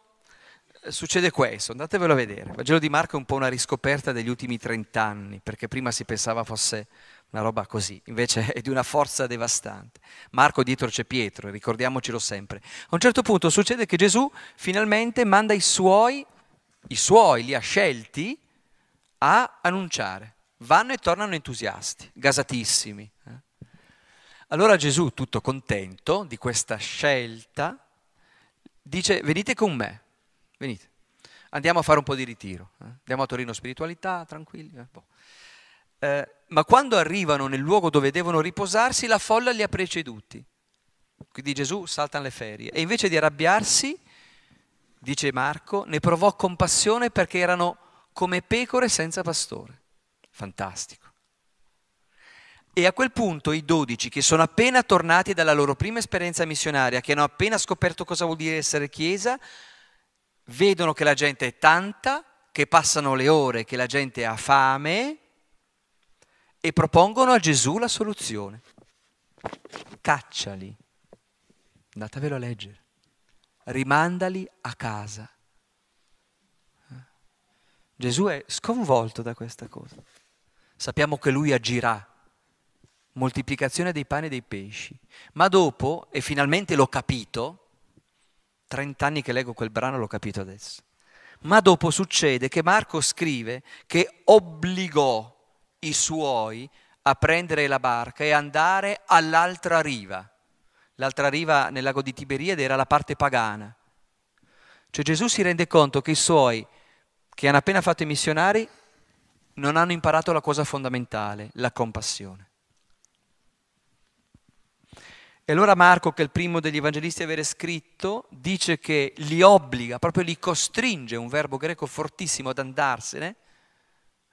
succede questo, andatevelo a vedere. Il Vangelo di Marco è un po' una riscoperta degli ultimi trent'anni, perché prima si pensava fosse una roba così, invece è di una forza devastante. Marco dietro c'è Pietro, ricordiamocelo sempre. A un certo punto succede che Gesù finalmente manda i suoi, i suoi li ha scelti, a annunciare. Vanno e tornano entusiasti, gasatissimi. Eh. Allora Gesù, tutto contento di questa scelta, dice venite con me venite, andiamo a fare un po' di ritiro, eh? andiamo a Torino Spiritualità, tranquilli. Eh? Boh. Eh, ma quando arrivano nel luogo dove devono riposarsi, la folla li ha preceduti. Quindi Gesù salta le ferie e invece di arrabbiarsi, dice Marco, ne provò compassione perché erano come pecore senza pastore. Fantastico. E a quel punto i dodici, che sono appena tornati dalla loro prima esperienza missionaria, che hanno appena scoperto cosa vuol dire essere chiesa, vedono che la gente è tanta, che passano le ore, che la gente ha fame e propongono a Gesù la soluzione. Cacciali, andatevelo a leggere, rimandali a casa. Eh? Gesù è sconvolto da questa cosa. Sappiamo che lui agirà, moltiplicazione dei pani e dei pesci, ma dopo, e finalmente l'ho capito, trent'anni che leggo quel brano l'ho capito adesso. Ma dopo succede che Marco scrive che obbligò i suoi a prendere la barca e andare all'altra riva. L'altra riva nel lago di Tiberiade era la parte pagana. Cioè Gesù si rende conto che i suoi, che hanno appena fatto i missionari, non hanno imparato la cosa fondamentale, la compassione. E allora Marco, che è il primo degli evangelisti a avere scritto, dice che li obbliga, proprio li costringe, un verbo greco fortissimo, ad andarsene,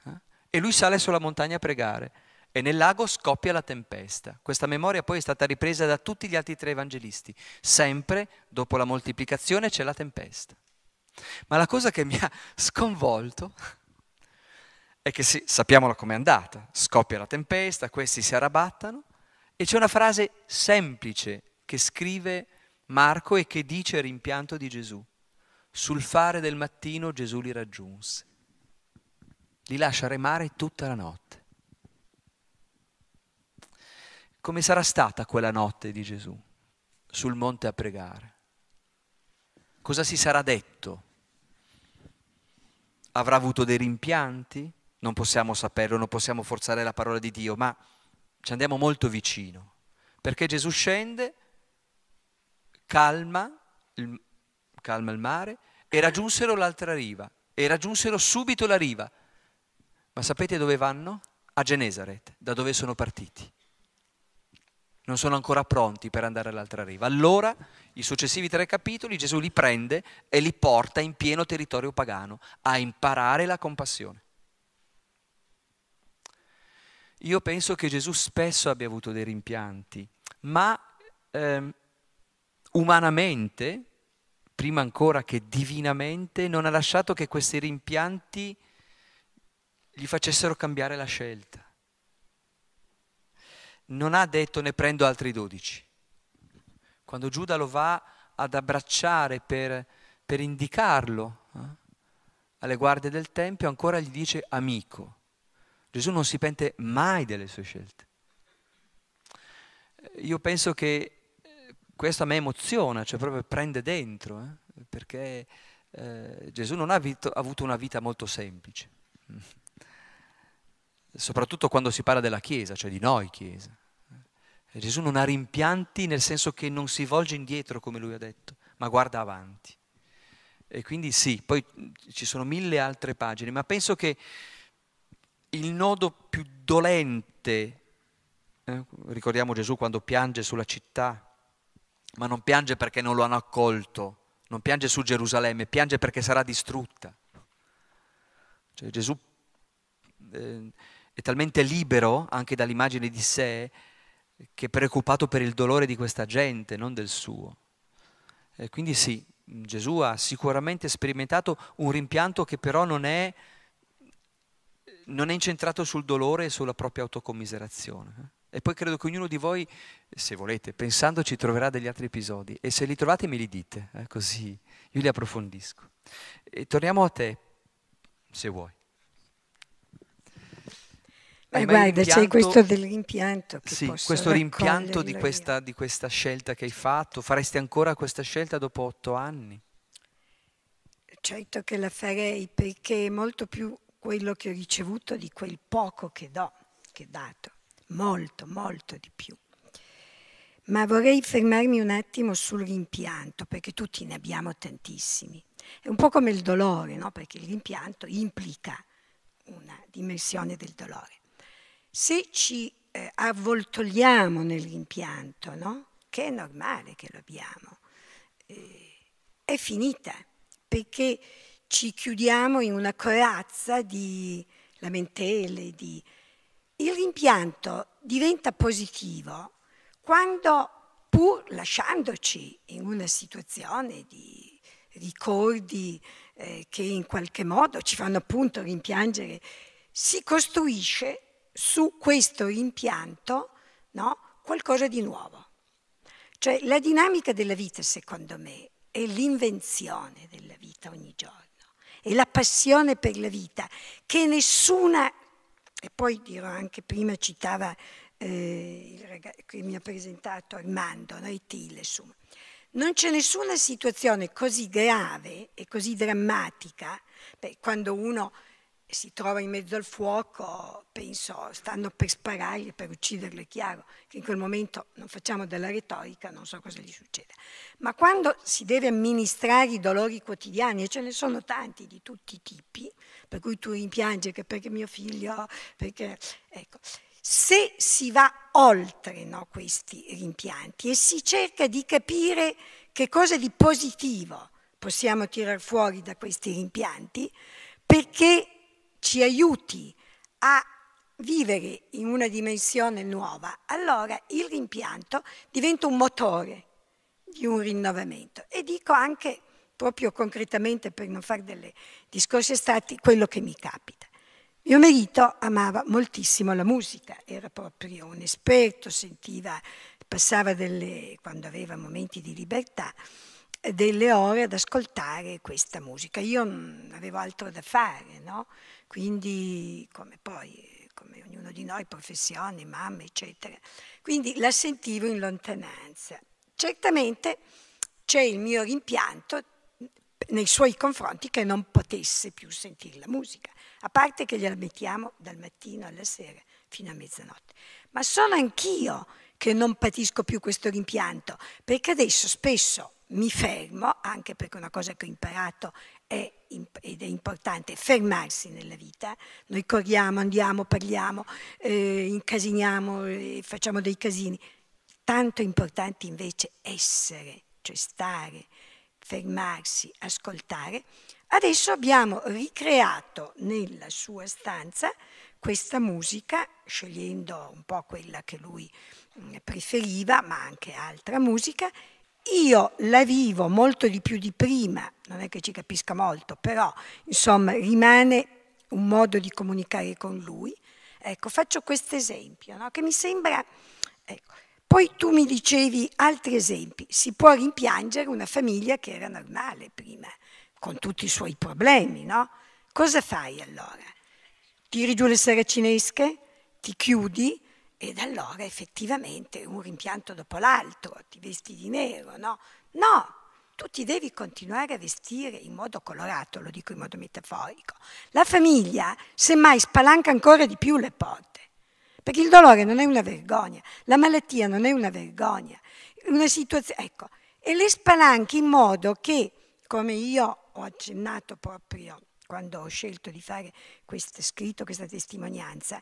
eh? e lui sale sulla montagna a pregare. E nel lago scoppia la tempesta. Questa memoria poi è stata ripresa da tutti gli altri tre evangelisti. Sempre dopo la moltiplicazione c'è la tempesta. Ma la cosa che mi ha sconvolto è che sì, sappiamola com'è andata. Scoppia la tempesta, questi si arrabattano, e c'è una frase semplice che scrive Marco e che dice il rimpianto di Gesù. Sul fare del mattino Gesù li raggiunse. Li lascia remare tutta la notte. Come sarà stata quella notte di Gesù sul monte a pregare? Cosa si sarà detto? Avrà avuto dei rimpianti? Non possiamo saperlo, non possiamo forzare la parola di Dio, ma ci andiamo molto vicino, perché Gesù scende, calma il, calma il mare e raggiunsero l'altra riva e raggiunsero subito la riva. Ma sapete dove vanno? A Genesaret, da dove sono partiti. Non sono ancora pronti per andare all'altra riva. Allora, i successivi tre capitoli, Gesù li prende e li porta in pieno territorio pagano a imparare la compassione io penso che Gesù spesso abbia avuto dei rimpianti, ma eh, umanamente, prima ancora che divinamente, non ha lasciato che questi rimpianti gli facessero cambiare la scelta. Non ha detto ne prendo altri dodici. Quando Giuda lo va ad abbracciare per, per indicarlo eh, alle guardie del Tempio, ancora gli dice amico Gesù non si pente mai delle sue scelte. Eh, io penso che eh, questo a me emoziona, cioè proprio prende dentro, eh? perché eh, Gesù non ha vito, avuto una vita molto semplice, mm. soprattutto quando si parla della Chiesa, cioè di noi Chiesa. Eh, Gesù non ha rimpianti nel senso che non si volge indietro, come lui ha detto, ma guarda avanti. E quindi sì, poi mm, ci sono mille altre pagine, ma penso che il nodo più dolente. Eh, ricordiamo Gesù quando piange sulla città, ma non piange perché non lo hanno accolto, non piange su Gerusalemme, piange perché sarà distrutta. Cioè, Gesù eh, è talmente libero anche dall'immagine di sé che è preoccupato per il dolore di questa gente, non del suo. Eh, quindi sì, Gesù ha sicuramente sperimentato un rimpianto che però non è non è incentrato sul dolore e sulla propria autocommiserazione. Eh? E poi credo che ognuno di voi, se volete, pensandoci, troverà degli altri episodi. E se li trovate me li dite, eh, così io li approfondisco. E torniamo a te, se vuoi. Beh, guarda, c'è questo del rimpianto. sì, questo rimpianto di questa, di questa, scelta che hai fatto. Faresti ancora questa scelta dopo otto anni? Certo che la farei perché è molto più quello che ho ricevuto di quel poco che do, che ho dato, molto, molto di più. Ma vorrei fermarmi un attimo sul rimpianto, perché tutti ne abbiamo tantissimi. È un po' come il dolore, no? perché il rimpianto implica una dimensione del dolore. Se ci eh, avvoltogliamo nel rimpianto, no? che è normale che lo abbiamo, eh, è finita, perché ci chiudiamo in una corazza di lamentele, di... Il rimpianto diventa positivo quando, pur lasciandoci in una situazione di ricordi eh, che in qualche modo ci fanno appunto rimpiangere, si costruisce su questo rimpianto no, qualcosa di nuovo. Cioè la dinamica della vita, secondo me, è l'invenzione della vita ogni giorno e la passione per la vita, che nessuna, e poi dirò anche prima citava eh, il ragazzo che mi ha presentato Armando, no? Itile, insomma. Non c'è nessuna situazione così grave e così drammatica, beh, quando uno si trova in mezzo al fuoco, penso, stanno per sparargli, per ucciderlo, è chiaro che in quel momento non facciamo della retorica, non so cosa gli succede. Ma quando si deve amministrare i dolori quotidiani, e ce ne sono tanti di tutti i tipi, per cui tu rimpiangi che perché mio figlio, perché... Ecco, se si va oltre no, questi rimpianti e si cerca di capire che cosa di positivo possiamo tirar fuori da questi rimpianti, perché ci aiuti a vivere in una dimensione nuova, allora il rimpianto diventa un motore di un rinnovamento. E dico anche, proprio concretamente per non fare delle discorsi estratti, quello che mi capita. Mio marito amava moltissimo la musica, era proprio un esperto, sentiva, passava delle, quando aveva momenti di libertà, delle ore ad ascoltare questa musica. Io non avevo altro da fare, no? quindi come poi, come ognuno di noi, professioni, mamme, eccetera. Quindi la sentivo in lontananza. Certamente c'è il mio rimpianto nei suoi confronti che non potesse più sentire la musica, a parte che gliela mettiamo dal mattino alla sera fino a mezzanotte. Ma sono anch'io che non patisco più questo rimpianto, perché adesso spesso mi fermo, anche perché una cosa che ho imparato è, ed è importante fermarsi nella vita. Noi corriamo, andiamo, parliamo, eh, incasiniamo, eh, facciamo dei casini. Tanto è importante invece essere, cioè stare, fermarsi, ascoltare. Adesso abbiamo ricreato nella sua stanza questa musica, scegliendo un po' quella che lui mm, preferiva, ma anche altra musica, io la vivo molto di più di prima, non è che ci capisca molto, però insomma rimane un modo di comunicare con lui. Ecco, faccio questo esempio, no? che mi sembra... Ecco. Poi tu mi dicevi altri esempi, si può rimpiangere una famiglia che era normale prima, con tutti i suoi problemi, no? Cosa fai allora? Tiri giù le saracinesche, ti chiudi, ed allora effettivamente un rimpianto dopo l'altro, ti vesti di nero, no? No, tu ti devi continuare a vestire in modo colorato, lo dico in modo metaforico. La famiglia, semmai, spalanca ancora di più le porte, perché il dolore non è una vergogna, la malattia non è una vergogna, una situazione, ecco, e le spalanchi in modo che, come io ho accennato proprio quando ho scelto di fare questo scritto, questa testimonianza,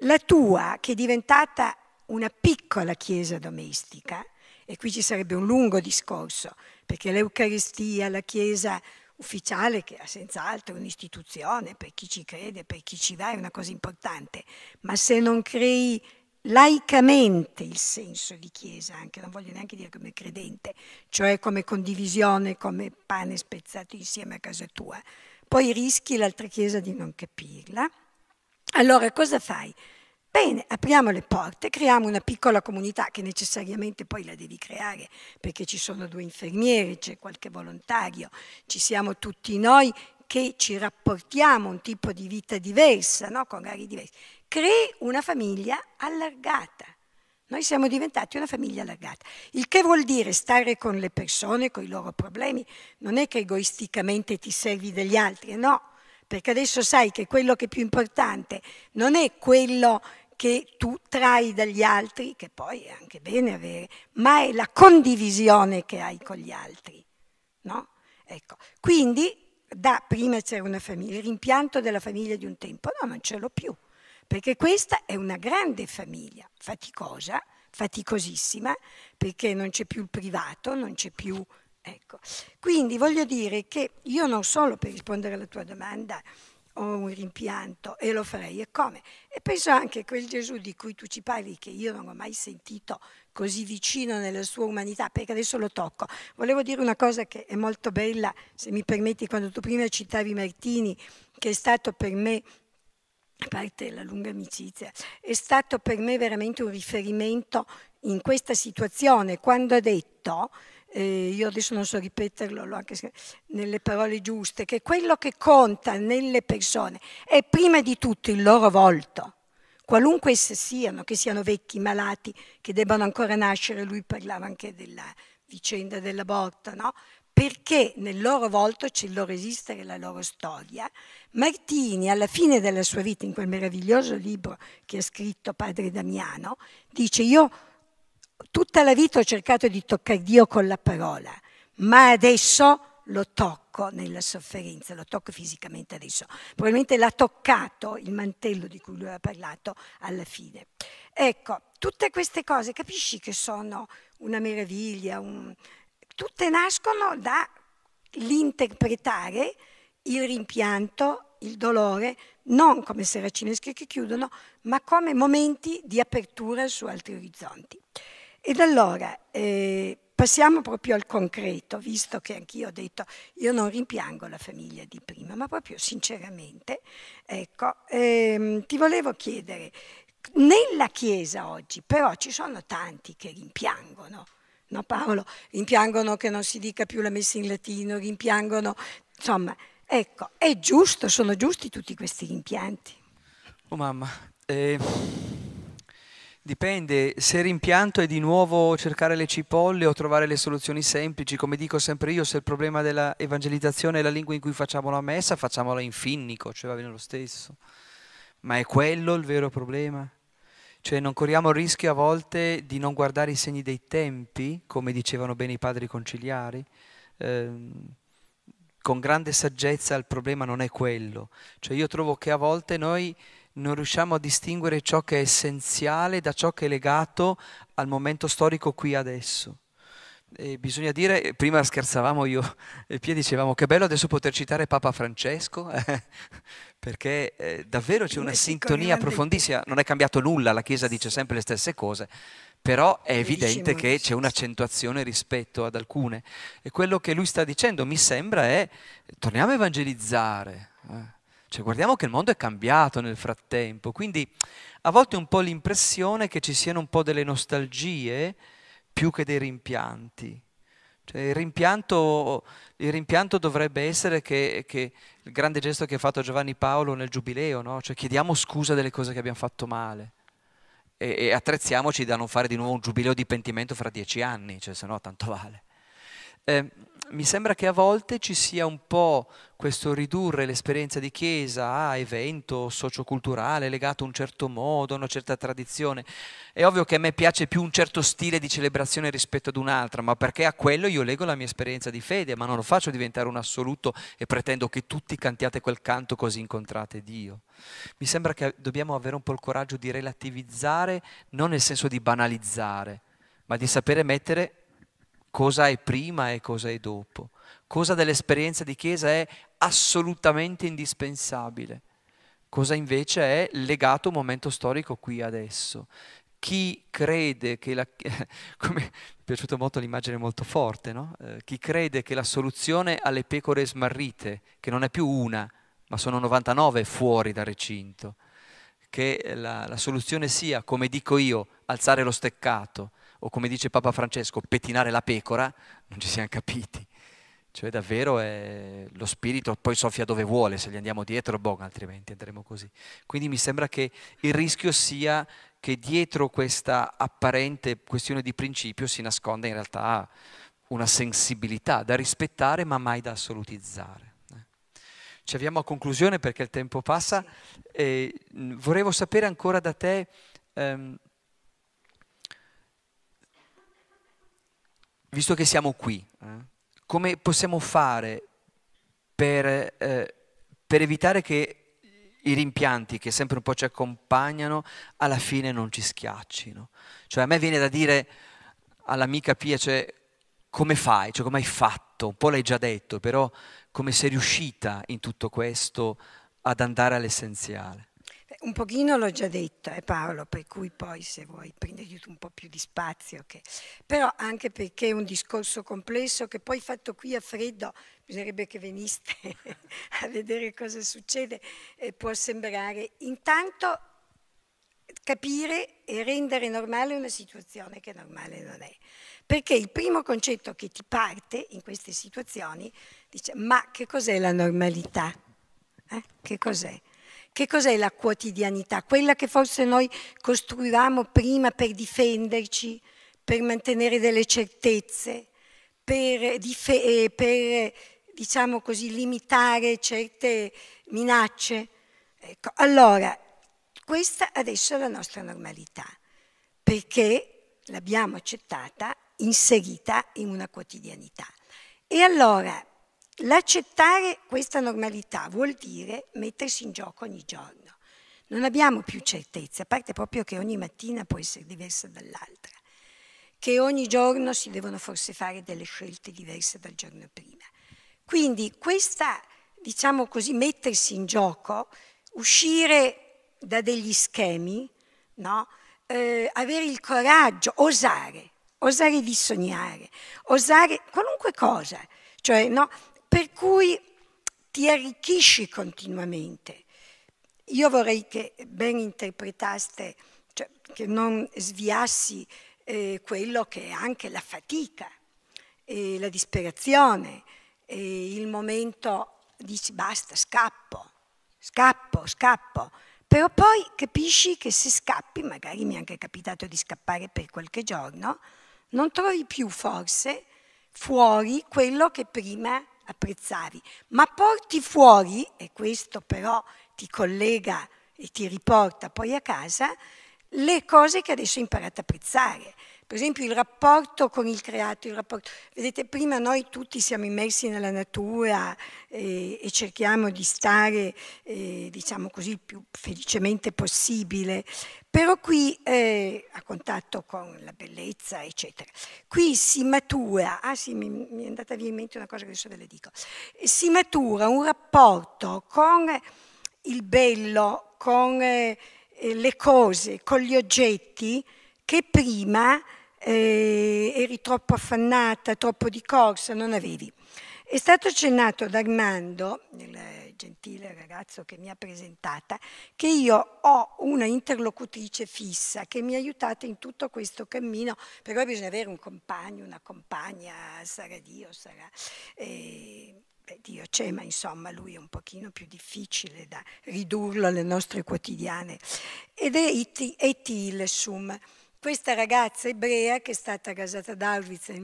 la tua, che è diventata una piccola chiesa domestica, e qui ci sarebbe un lungo discorso, perché l'Eucaristia, la chiesa ufficiale, che è senz'altro un'istituzione, per chi ci crede, per chi ci va, è una cosa importante, ma se non crei laicamente il senso di chiesa, anche non voglio neanche dire come credente, cioè come condivisione, come pane spezzato insieme a casa tua, poi rischi l'altra chiesa di non capirla allora cosa fai? Bene, apriamo le porte, creiamo una piccola comunità che necessariamente poi la devi creare perché ci sono due infermieri, c'è qualche volontario, ci siamo tutti noi che ci rapportiamo un tipo di vita diversa, no? con orari diversi. Crei una famiglia allargata. Noi siamo diventati una famiglia allargata, il che vuol dire stare con le persone, con i loro problemi, non è che egoisticamente ti servi degli altri, no, perché adesso sai che quello che è più importante non è quello che tu trai dagli altri, che poi è anche bene avere, ma è la condivisione che hai con gli altri. No? Ecco. Quindi, da prima c'era una famiglia, il rimpianto della famiglia di un tempo, no, non ce l'ho più, perché questa è una grande famiglia, faticosa, faticosissima, perché non c'è più il privato, non c'è più Ecco. Quindi voglio dire che io non solo per rispondere alla tua domanda ho un rimpianto e lo farei e come. E penso anche a quel Gesù di cui tu ci parli, che io non ho mai sentito così vicino nella sua umanità, perché adesso lo tocco. Volevo dire una cosa che è molto bella, se mi permetti, quando tu prima citavi Martini, che è stato per me a parte la lunga amicizia, è stato per me veramente un riferimento in questa situazione, quando ha detto eh, io adesso non so ripeterlo, l'ho anche nelle parole giuste, che quello che conta nelle persone è prima di tutto il loro volto, qualunque esse siano, che siano vecchi, malati, che debbano ancora nascere, lui parlava anche della vicenda dell'aborto, no? perché nel loro volto c'è il loro esistere e la loro storia. Martini, alla fine della sua vita, in quel meraviglioso libro che ha scritto Padre Damiano, dice io Tutta la vita ho cercato di toccare Dio con la parola, ma adesso lo tocco nella sofferenza, lo tocco fisicamente adesso. Probabilmente l'ha toccato il mantello di cui lui ha parlato alla fine. Ecco, tutte queste cose, capisci che sono una meraviglia, un... tutte nascono dall'interpretare il rimpianto, il dolore, non come seracinesche che chiudono, ma come momenti di apertura su altri orizzonti. Ed allora eh, passiamo proprio al concreto, visto che anch'io ho detto io non rimpiango la famiglia di prima, ma proprio sinceramente, ecco, ehm, ti volevo chiedere, nella Chiesa oggi però ci sono tanti che rimpiangono, no Paolo? Rimpiangono che non si dica più la messa in latino, rimpiangono, insomma, ecco, è giusto, sono giusti tutti questi rimpianti? Oh mamma, eh... Dipende, se rimpianto è di nuovo cercare le cipolle o trovare le soluzioni semplici, come dico sempre io, se il problema dell'evangelizzazione è la lingua in cui facciamo la messa, facciamola in finnico, cioè va bene lo stesso. Ma è quello il vero problema? Cioè non corriamo il rischio a volte di non guardare i segni dei tempi, come dicevano bene i padri conciliari? Ehm, con grande saggezza il problema non è quello. Cioè io trovo che a volte noi non riusciamo a distinguere ciò che è essenziale da ciò che è legato al momento storico qui adesso. E bisogna dire, eh, prima scherzavamo io e Pia dicevamo che bello adesso poter citare Papa Francesco, eh, perché eh, davvero c'è una sintonia profondissima, non è cambiato nulla, la Chiesa dice sempre le stesse cose, però è evidente che c'è un'accentuazione rispetto ad alcune. E quello che lui sta dicendo mi sembra è torniamo a evangelizzare. Eh cioè guardiamo che il mondo è cambiato nel frattempo, quindi a volte un po' l'impressione che ci siano un po' delle nostalgie più che dei rimpianti. Cioè, il, rimpianto, il, rimpianto, dovrebbe essere che, che il grande gesto che ha fatto Giovanni Paolo nel Giubileo, no? cioè, chiediamo scusa delle cose che abbiamo fatto male e, e attrezziamoci da non fare di nuovo un Giubileo di pentimento fra dieci anni, cioè, se no tanto vale eh, mi sembra che a volte ci sia un po' questo ridurre l'esperienza di chiesa a evento socioculturale legato a un certo modo, a una certa tradizione. È ovvio che a me piace più un certo stile di celebrazione rispetto ad un'altra, ma perché a quello io leggo la mia esperienza di fede, ma non lo faccio diventare un assoluto e pretendo che tutti cantiate quel canto così incontrate Dio. Mi sembra che dobbiamo avere un po' il coraggio di relativizzare, non nel senso di banalizzare, ma di sapere mettere cosa è prima e cosa è dopo. Cosa dell'esperienza di Chiesa è assolutamente indispensabile. Cosa invece è legato a un momento storico qui adesso. Chi crede che la... Come, mi è piaciuta molto l'immagine molto forte, no? Eh, chi crede che la soluzione alle pecore smarrite, che non è più una, ma sono 99 fuori dal recinto, che la, la soluzione sia, come dico io, alzare lo steccato, o come dice Papa Francesco, pettinare la pecora, non ci siamo capiti. Cioè davvero è... Eh, lo spirito poi soffia dove vuole, se gli andiamo dietro, boh, altrimenti andremo così. Quindi mi sembra che il rischio sia che dietro questa apparente questione di principio si nasconda in realtà una sensibilità da rispettare ma mai da assolutizzare. Eh. Ci avviamo a conclusione perché il tempo passa. E mm, volevo sapere ancora da te... Ehm, visto che siamo qui, eh, come possiamo fare per, eh, per evitare che i rimpianti che sempre un po' ci accompagnano alla fine non ci schiaccino? Cioè a me viene da dire all'amica Pia, cioè, come fai, cioè come hai fatto, un po' l'hai già detto, però come sei riuscita in tutto questo ad andare all'essenziale? un pochino l'ho già detto, è eh, Paolo, per cui poi se vuoi prendergli un po' più di spazio, okay. però anche perché è un discorso complesso che poi fatto qui a freddo, bisognerebbe che veniste a vedere cosa succede, eh, può sembrare intanto capire e rendere normale una situazione che normale non è. Perché il primo concetto che ti parte in queste situazioni dice ma che cos'è la normalità? Eh? Che cos'è? Che cos'è la quotidianità? Quella che forse noi costruivamo prima per difenderci, per mantenere delle certezze, per, dif- eh, per diciamo così, limitare certe minacce. Ecco, allora, questa adesso è la nostra normalità, perché l'abbiamo accettata, inserita in una quotidianità. E allora L'accettare questa normalità vuol dire mettersi in gioco ogni giorno. Non abbiamo più certezze, a parte proprio che ogni mattina può essere diversa dall'altra, che ogni giorno si devono forse fare delle scelte diverse dal giorno prima. Quindi questa, diciamo così, mettersi in gioco, uscire da degli schemi, no? eh, avere il coraggio, osare, osare di sognare, osare qualunque cosa. Cioè, no? per cui ti arricchisci continuamente. Io vorrei che ben interpretaste, cioè che non sviassi eh, quello che è anche la fatica, eh, la disperazione, eh, il momento dici basta, scappo, scappo, scappo. Però poi capisci che se scappi, magari mi è anche capitato di scappare per qualche giorno, non trovi più forse fuori quello che prima apprezzavi, ma porti fuori, e questo però ti collega e ti riporta poi a casa, le cose che adesso hai imparato a apprezzare. Per esempio il rapporto con il creato, il rapporto, vedete prima noi tutti siamo immersi nella natura eh, e cerchiamo di stare, eh, diciamo così, il più felicemente possibile, però qui eh, a contatto con la bellezza, eccetera. Qui si matura, ah sì, mi, mi è andata via in mente una cosa che adesso ve la dico, eh, si matura un rapporto con il bello, con eh, le cose, con gli oggetti, che prima eh, eri troppo affannata, troppo di corsa, non avevi. È stato accennato da Armando, il gentile ragazzo che mi ha presentata, che io ho una interlocutrice fissa che mi ha aiutata in tutto questo cammino, però bisogna avere un compagno, una compagna, sarà Dio, sarà... Eh, beh, Dio c'è, ma insomma lui è un pochino più difficile da ridurlo alle nostre quotidiane. Ed è Etilsum. Et questa ragazza ebrea che è stata casata ad Auschwitz nel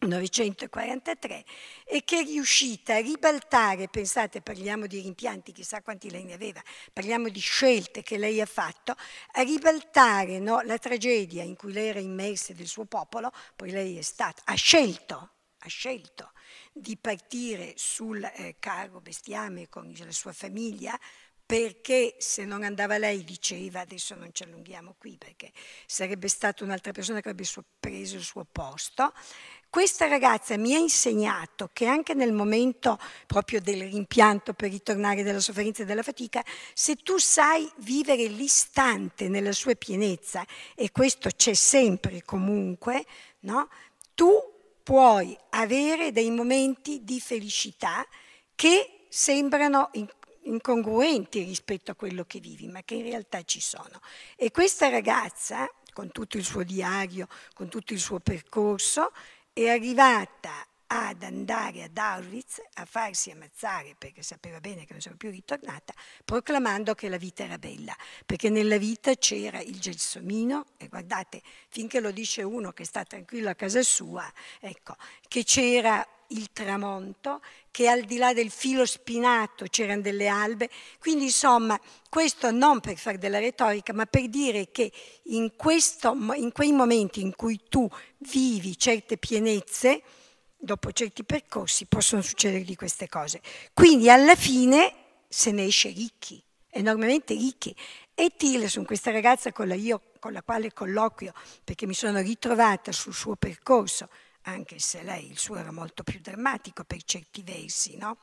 1943 e che è riuscita a ribaltare, pensate parliamo di rimpianti, chissà quanti lei ne aveva, parliamo di scelte che lei ha fatto, a ribaltare no, la tragedia in cui lei era immersa del suo popolo, poi lei è stata, ha scelto ha scelto di partire sul eh, carro bestiame con la sua famiglia perché se non andava lei diceva, adesso non ci allunghiamo qui perché sarebbe stata un'altra persona che avrebbe preso il suo posto, questa ragazza mi ha insegnato che anche nel momento proprio del rimpianto per ritornare dalla sofferenza e dalla fatica, se tu sai vivere l'istante nella sua pienezza, e questo c'è sempre comunque, no? tu puoi avere dei momenti di felicità che sembrano in incongruenti rispetto a quello che vivi, ma che in realtà ci sono. E questa ragazza, con tutto il suo diario, con tutto il suo percorso, è arrivata ad andare ad Auschwitz a farsi ammazzare perché sapeva bene che non sarebbe più ritornata, proclamando che la vita era bella, perché nella vita c'era il gelsomino e guardate, finché lo dice uno che sta tranquillo a casa sua, ecco, che c'era il tramonto, che al di là del filo spinato c'erano delle albe. Quindi insomma, questo non per fare della retorica, ma per dire che in, questo, in quei momenti in cui tu vivi certe pienezze, dopo certi percorsi possono succedere di queste cose. Quindi alla fine se ne esce ricchi, enormemente ricchi. E Tillerson, questa ragazza con la, io, con la quale colloquio, perché mi sono ritrovata sul suo percorso, anche se lei, il suo era molto più drammatico per certi versi, no?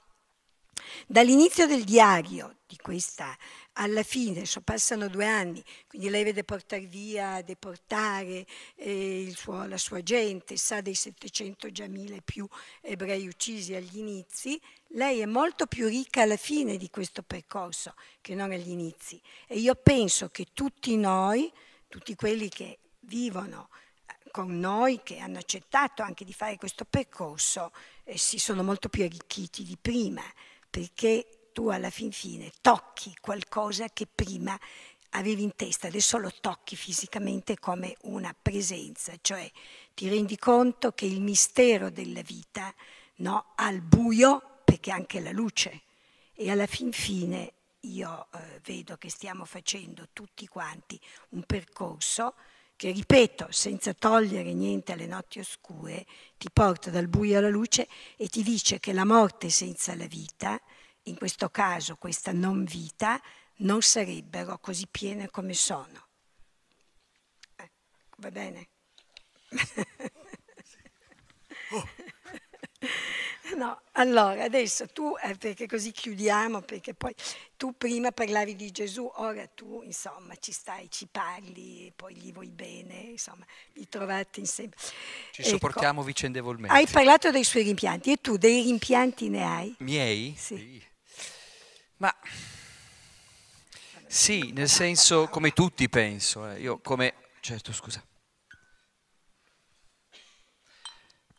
Dall'inizio del diario di questa alla fine, passano due anni, quindi lei vede portare via, deportare eh, suo, la sua gente, sa dei 700 già mille più ebrei uccisi agli inizi, lei è molto più ricca alla fine di questo percorso che non agli inizi. E io penso che tutti noi, tutti quelli che vivono con noi che hanno accettato anche di fare questo percorso eh, si sono molto più arricchiti di prima, perché tu alla fin fine tocchi qualcosa che prima avevi in testa, adesso lo tocchi fisicamente come una presenza, cioè ti rendi conto che il mistero della vita no, al buio, perché anche la luce, e alla fin fine io eh, vedo che stiamo facendo tutti quanti un percorso che ripeto, senza togliere niente alle notti oscure, ti porta dal buio alla luce e ti dice che la morte senza la vita, in questo caso questa non vita, non sarebbero così piene come sono. Eh, va bene? oh. No, allora adesso tu, eh, perché così chiudiamo, perché poi tu prima parlavi di Gesù, ora tu insomma ci stai, ci parli, poi gli vuoi bene, insomma vi trovate insieme. Ci ecco, sopportiamo vicendevolmente. Hai parlato dei suoi rimpianti e tu dei rimpianti ne hai? Miei? Sì. Ma sì, nel senso come tutti penso, eh. io come... Certo, scusa.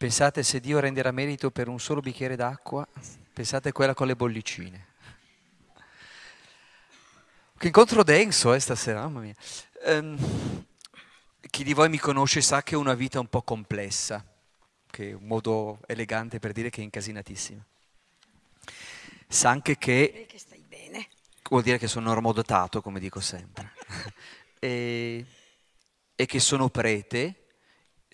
Pensate se Dio renderà merito per un solo bicchiere d'acqua, pensate a quella con le bollicine. Che incontro denso eh, stasera, mamma mia. Um, chi di voi mi conosce sa che è una vita un po' complessa, che è un modo elegante per dire che è incasinatissima. Sa anche che... che stai bene. Vuol dire che sono normodotato, come dico sempre. e, e che sono prete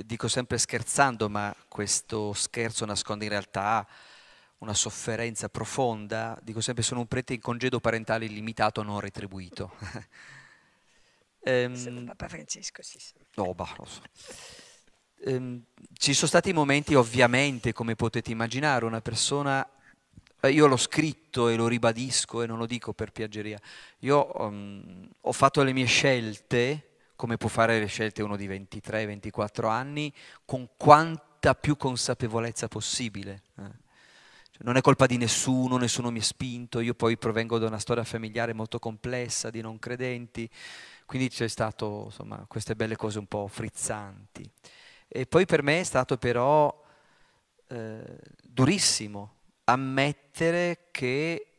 dico sempre scherzando, ma questo scherzo nasconde in realtà una sofferenza profonda, dico sempre sono un prete in congedo parentale illimitato non retribuito. um, Papa Francesco, sì. No, bah, lo so. Um, ci sono stati momenti, ovviamente, come potete immaginare, una persona, eh, io l'ho scritto e lo ribadisco e non lo dico per piaggeria, io um, ho fatto le mie scelte come può fare le scelte uno di 23-24 anni, con quanta più consapevolezza possibile. Eh. Cioè, non è colpa di nessuno, nessuno mi ha spinto, io poi provengo da una storia familiare molto complessa di non credenti, quindi c'è stato insomma, queste belle cose un po' frizzanti. E poi per me è stato però eh, durissimo ammettere che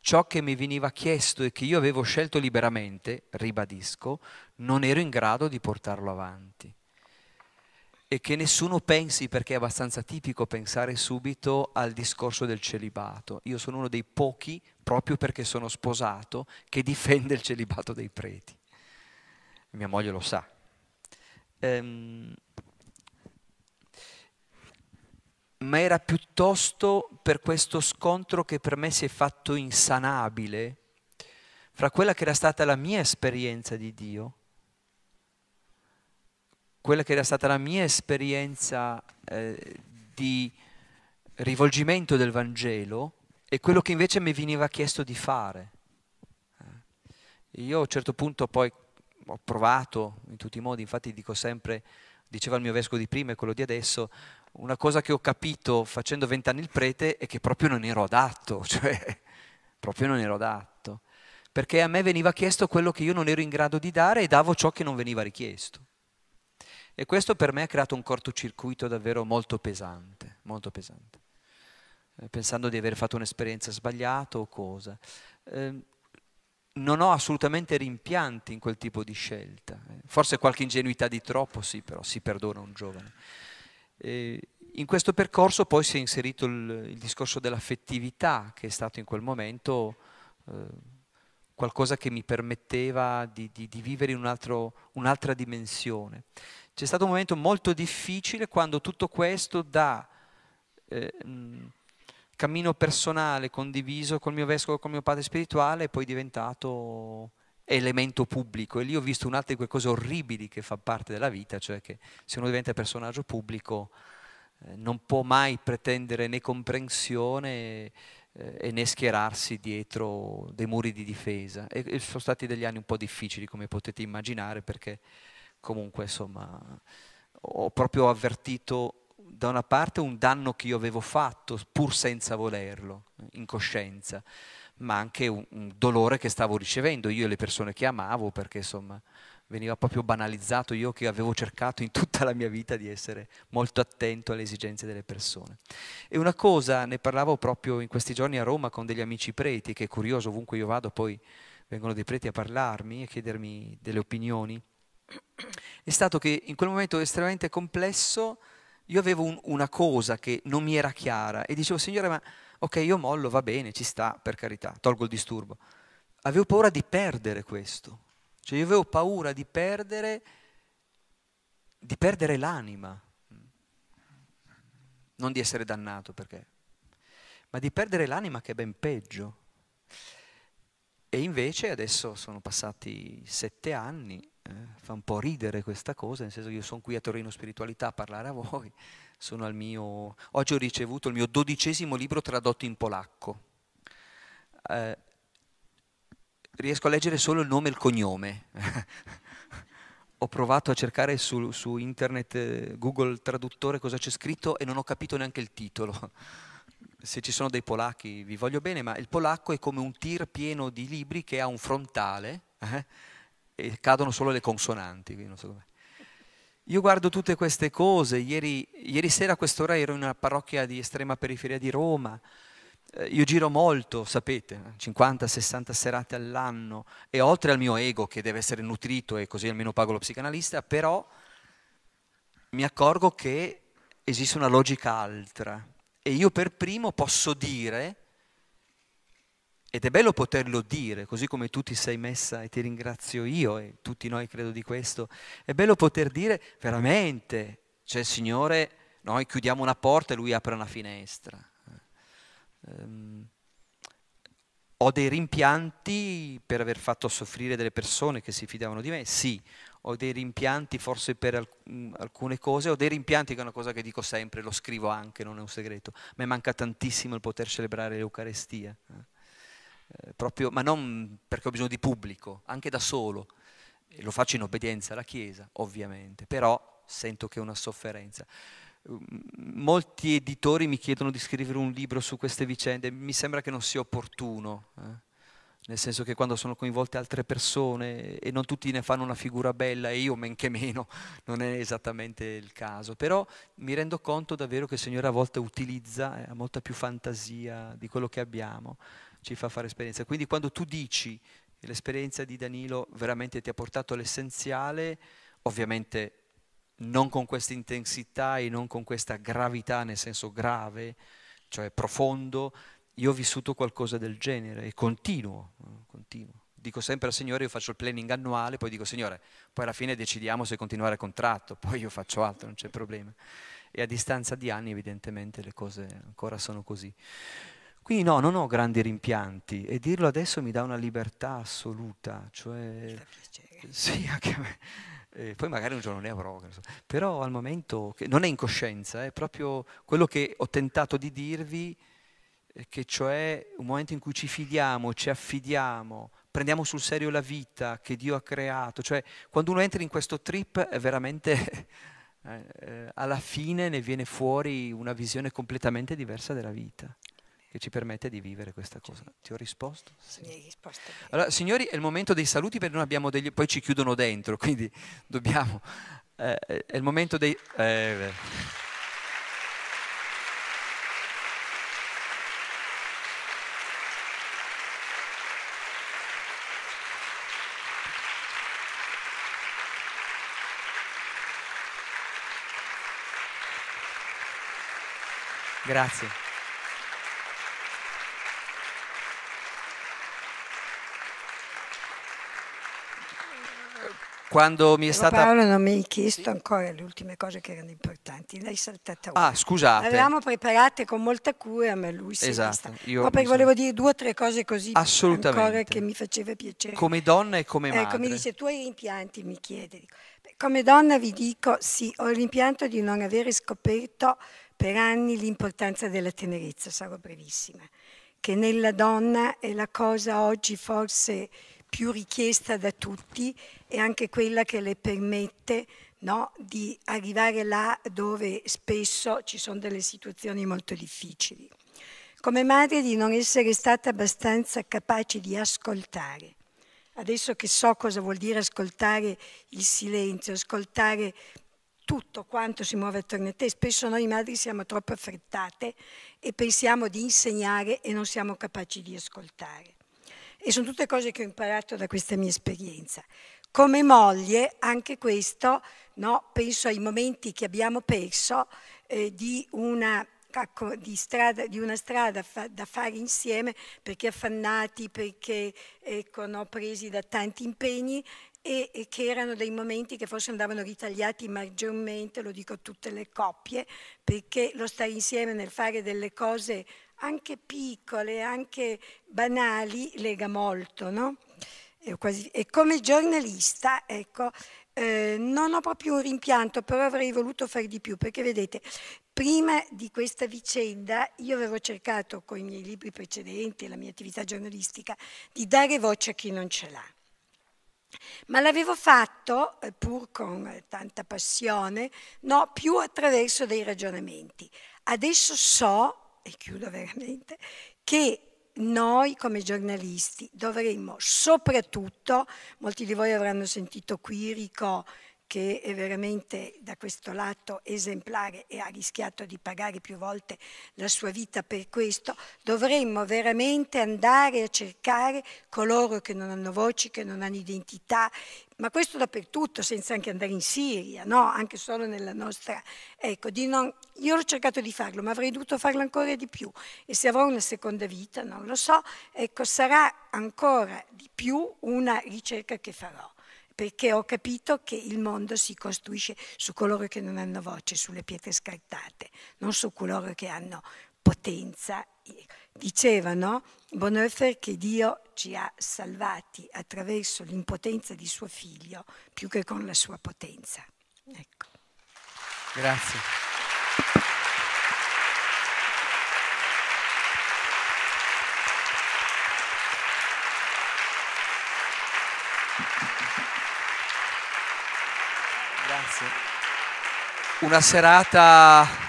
ciò che mi veniva chiesto e che io avevo scelto liberamente, ribadisco, non ero in grado di portarlo avanti. E che nessuno pensi, perché è abbastanza tipico pensare subito al discorso del celibato. Io sono uno dei pochi, proprio perché sono sposato, che difende il celibato dei preti. Mia moglie lo sa. Ehm, ma era piuttosto per questo scontro che per me si è fatto insanabile fra quella che era stata la mia esperienza di Dio, quella che era stata la mia esperienza eh, di rivolgimento del Vangelo e quello che invece mi veniva chiesto di fare. Eh, io a un certo punto poi ho provato in tutti i modi, infatti dico sempre, diceva il mio vescovo di prima e quello di adesso, una cosa che ho capito facendo vent'anni il prete è che proprio non ero adatto, cioè proprio non ero adatto, perché a me veniva chiesto quello che io non ero in grado di dare e davo ciò che non veniva richiesto. E questo per me ha creato un cortocircuito davvero molto pesante, molto pesante, eh, pensando di aver fatto un'esperienza sbagliata o cosa. Ehm, non ho assolutamente rimpianti in quel tipo di scelta, eh, forse qualche ingenuità di troppo sì, però si perdona un giovane. Eh, in questo percorso poi si è inserito il, il, discorso dell'affettività, che è stato in quel momento eh, qualcosa che mi permetteva di, di, di vivere in un altro, un'altra dimensione. C'è stato un momento molto difficile quando tutto questo da eh, mm, cammino personale condiviso col mio vescovo, col mio padre spirituale, è poi diventato elemento pubblico. E lì ho visto un'altra di quelle cose orribili che fa parte della vita, cioè che se uno diventa personaggio pubblico eh, non può mai pretendere né comprensione eh, e né schierarsi dietro dei muri di difesa. E, e, sono stati degli anni un po' difficili, come potete immaginare, perché comunque insomma ho proprio avvertito da una parte un danno che io avevo fatto pur senza volerlo, in coscienza ma anche un, un dolore che stavo ricevendo io e le persone che amavo, perché insomma veniva proprio banalizzato io che avevo cercato in tutta la mia vita di essere molto attento alle esigenze delle persone. E una cosa, ne parlavo proprio in questi giorni a Roma con degli amici preti, che è curioso, ovunque io vado poi vengono dei preti a parlarmi e chiedermi delle opinioni, è stato che in quel momento estremamente complesso io avevo un, una cosa che non mi era chiara e dicevo, Signore, ma ok, io mollo, va bene, ci sta, per carità, tolgo il disturbo. Avevo paura di perdere questo, cioè io avevo paura di perdere, di perdere l'anima, non di essere dannato perché, ma di perdere l'anima che è ben peggio. E invece adesso sono passati sette anni, eh, fa un po' ridere questa cosa, nel senso che io sono qui a Torino Spiritualità a parlare a voi, sono al mio... Oggi ho ricevuto il mio dodicesimo libro tradotto in polacco. Eh, riesco a leggere solo il nome e il cognome. ho provato a cercare su, su internet eh, Google Traduttore cosa c'è scritto e non ho capito neanche il titolo. Se ci sono dei polacchi vi voglio bene, ma il polacco è come un tir pieno di libri che ha un frontale eh, e cadono solo le consonanti. So io guardo tutte queste cose, ieri, ieri sera a quest'ora ero in una parrocchia di estrema periferia di Roma, eh, io giro molto, sapete, 50-60 serate all'anno e oltre al mio ego che deve essere nutrito e così almeno pago lo psicanalista, però mi accorgo che esiste una logica altra e io per primo posso dire ed è bello poterlo dire, così come tu ti sei messa e ti ringrazio io e tutti noi credo di questo, è bello poter dire veramente, cioè Signore, noi chiudiamo una porta e Lui apre una finestra. Um, ho dei rimpianti per aver fatto soffrire delle persone che si fidavano di me, sì, ho dei rimpianti forse per alc- mm, alcune cose, ho dei rimpianti che è una cosa che dico sempre, lo scrivo anche, non è un segreto, a me manca tantissimo il poter celebrare l'Eucarestia. Eh. Eh, proprio, ma non perché ho bisogno di pubblico, anche da solo. lo faccio in obbedienza alla Chiesa, ovviamente, però sento che è una sofferenza. Mm, molti editori mi chiedono di scrivere un libro su queste vicende, mi sembra che non sia opportuno. Eh nel senso che quando sono coinvolte altre persone e non tutti ne fanno una figura bella e io men che meno, non è esattamente il caso, però mi rendo conto davvero che il Signore a volte utilizza, eh, ha molta più fantasia di quello che abbiamo ci fa fare esperienza. Quindi quando tu dici che l'esperienza di Danilo veramente ti ha portato all'essenziale, ovviamente non con questa intensità e non con questa gravità nel senso grave, cioè profondo, io ho vissuto qualcosa del genere e continuo, continuo. Dico sempre al Signore, io faccio il planning annuale, poi dico Signore, poi alla fine decidiamo se continuare a contratto, poi io faccio altro, non c'è problema. E a distanza di anni evidentemente le cose ancora sono così. Quindi no, non ho grandi rimpianti e dirlo adesso mi dà una libertà assoluta, cioè... Sì, anche a me. Eh, poi magari un giorno ne avrò, però al momento non è incoscienza, è proprio quello che ho tentato di dirvi, eh, che cioè un momento in cui ci fidiamo, ci affidiamo, prendiamo sul serio la vita che Dio ha creato, cioè quando uno entra in questo trip è veramente eh, eh, alla fine ne viene fuori una visione completamente diversa della vita che ci permette di vivere questa cosa. Sì. Ti ho risposto? Sì. Mi hai risposto. Allora, signori, è il momento dei saluti perché noi abbiamo degli... poi ci chiudono dentro, quindi dobbiamo... Eh, è il momento dei... Eh, Grazie. quando mi è stata... Paolo non mi hai chiesto ancora le ultime cose che erano importanti, l'hai saltata Ah, scusate. L'avevamo preparate con molta cura, ma lui si esatto, è Io Proprio volevo dire due o tre cose così ancora che mi faceva piacere. Come donna e come eh, madre. Ecco, mi dice, tu hai rimpianti, mi chiede. Come donna vi dico, sì, ho il rimpianto di non avere scoperto per anni l'importanza della tenerezza, sarò brevissima, che nella donna è la cosa oggi forse più richiesta da tutti e anche quella che le permette no, di arrivare là dove spesso ci sono delle situazioni molto difficili. Come madre di non essere stata abbastanza capace di ascoltare, adesso che so cosa vuol dire ascoltare il silenzio, ascoltare tutto quanto si muove attorno a te. Spesso noi madri siamo troppo affrettate e pensiamo di insegnare e non siamo capaci di ascoltare. E sono tutte cose che ho imparato da questa mia esperienza. Come moglie, anche questo, no, penso ai momenti che abbiamo perso eh, di, una, di, strada, di, una, strada, fa, da fare insieme perché affannati, perché ecco, no, presi da tanti impegni e, e, che erano dei momenti che forse andavano ritagliati maggiormente, lo dico a tutte le coppie, perché lo stare insieme nel fare delle cose anche piccole, anche banali, lega molto, no? E, quasi, e come giornalista, ecco, eh, non ho proprio un rimpianto, però avrei voluto fare di più, perché vedete, prima di questa vicenda io avevo cercato con i miei libri precedenti e la mia attività giornalistica di dare voce a chi non ce l'ha. Ma l'avevo fatto, eh, pur con tanta passione, no, più attraverso dei ragionamenti. Adesso so e chiudo veramente, che noi come giornalisti dovremmo soprattutto, molti di voi avranno sentito Quirico che è veramente da questo lato esemplare e ha rischiato di pagare più volte la sua vita per questo, dovremmo veramente andare a cercare coloro che non hanno voci, che non hanno identità, ma questo dappertutto, senza anche andare in Siria, no? anche solo nella nostra... Ecco, non... io ho cercato di farlo, ma avrei dovuto farlo ancora di più e se avrò una seconda vita, non lo so, ecco, sarà ancora di più una ricerca che farò perché ho capito che il mondo si costruisce su coloro che non hanno voce, sulle pietre scartate, non su coloro che hanno potenza. Dicevano Bonhoeffer che Dio ci ha salvati attraverso l'impotenza di suo figlio più che con la sua potenza. Ecco. Grazie. Grazie. Una serata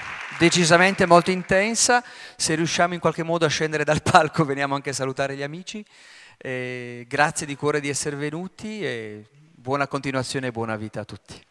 decisamente molto intensa. Se riusciamo in qualche modo a scendere dal palco, veniamo anche a salutare gli amici. Eh, grazie di cuore di essere venuti e buona continuazione e buona vita a tutti.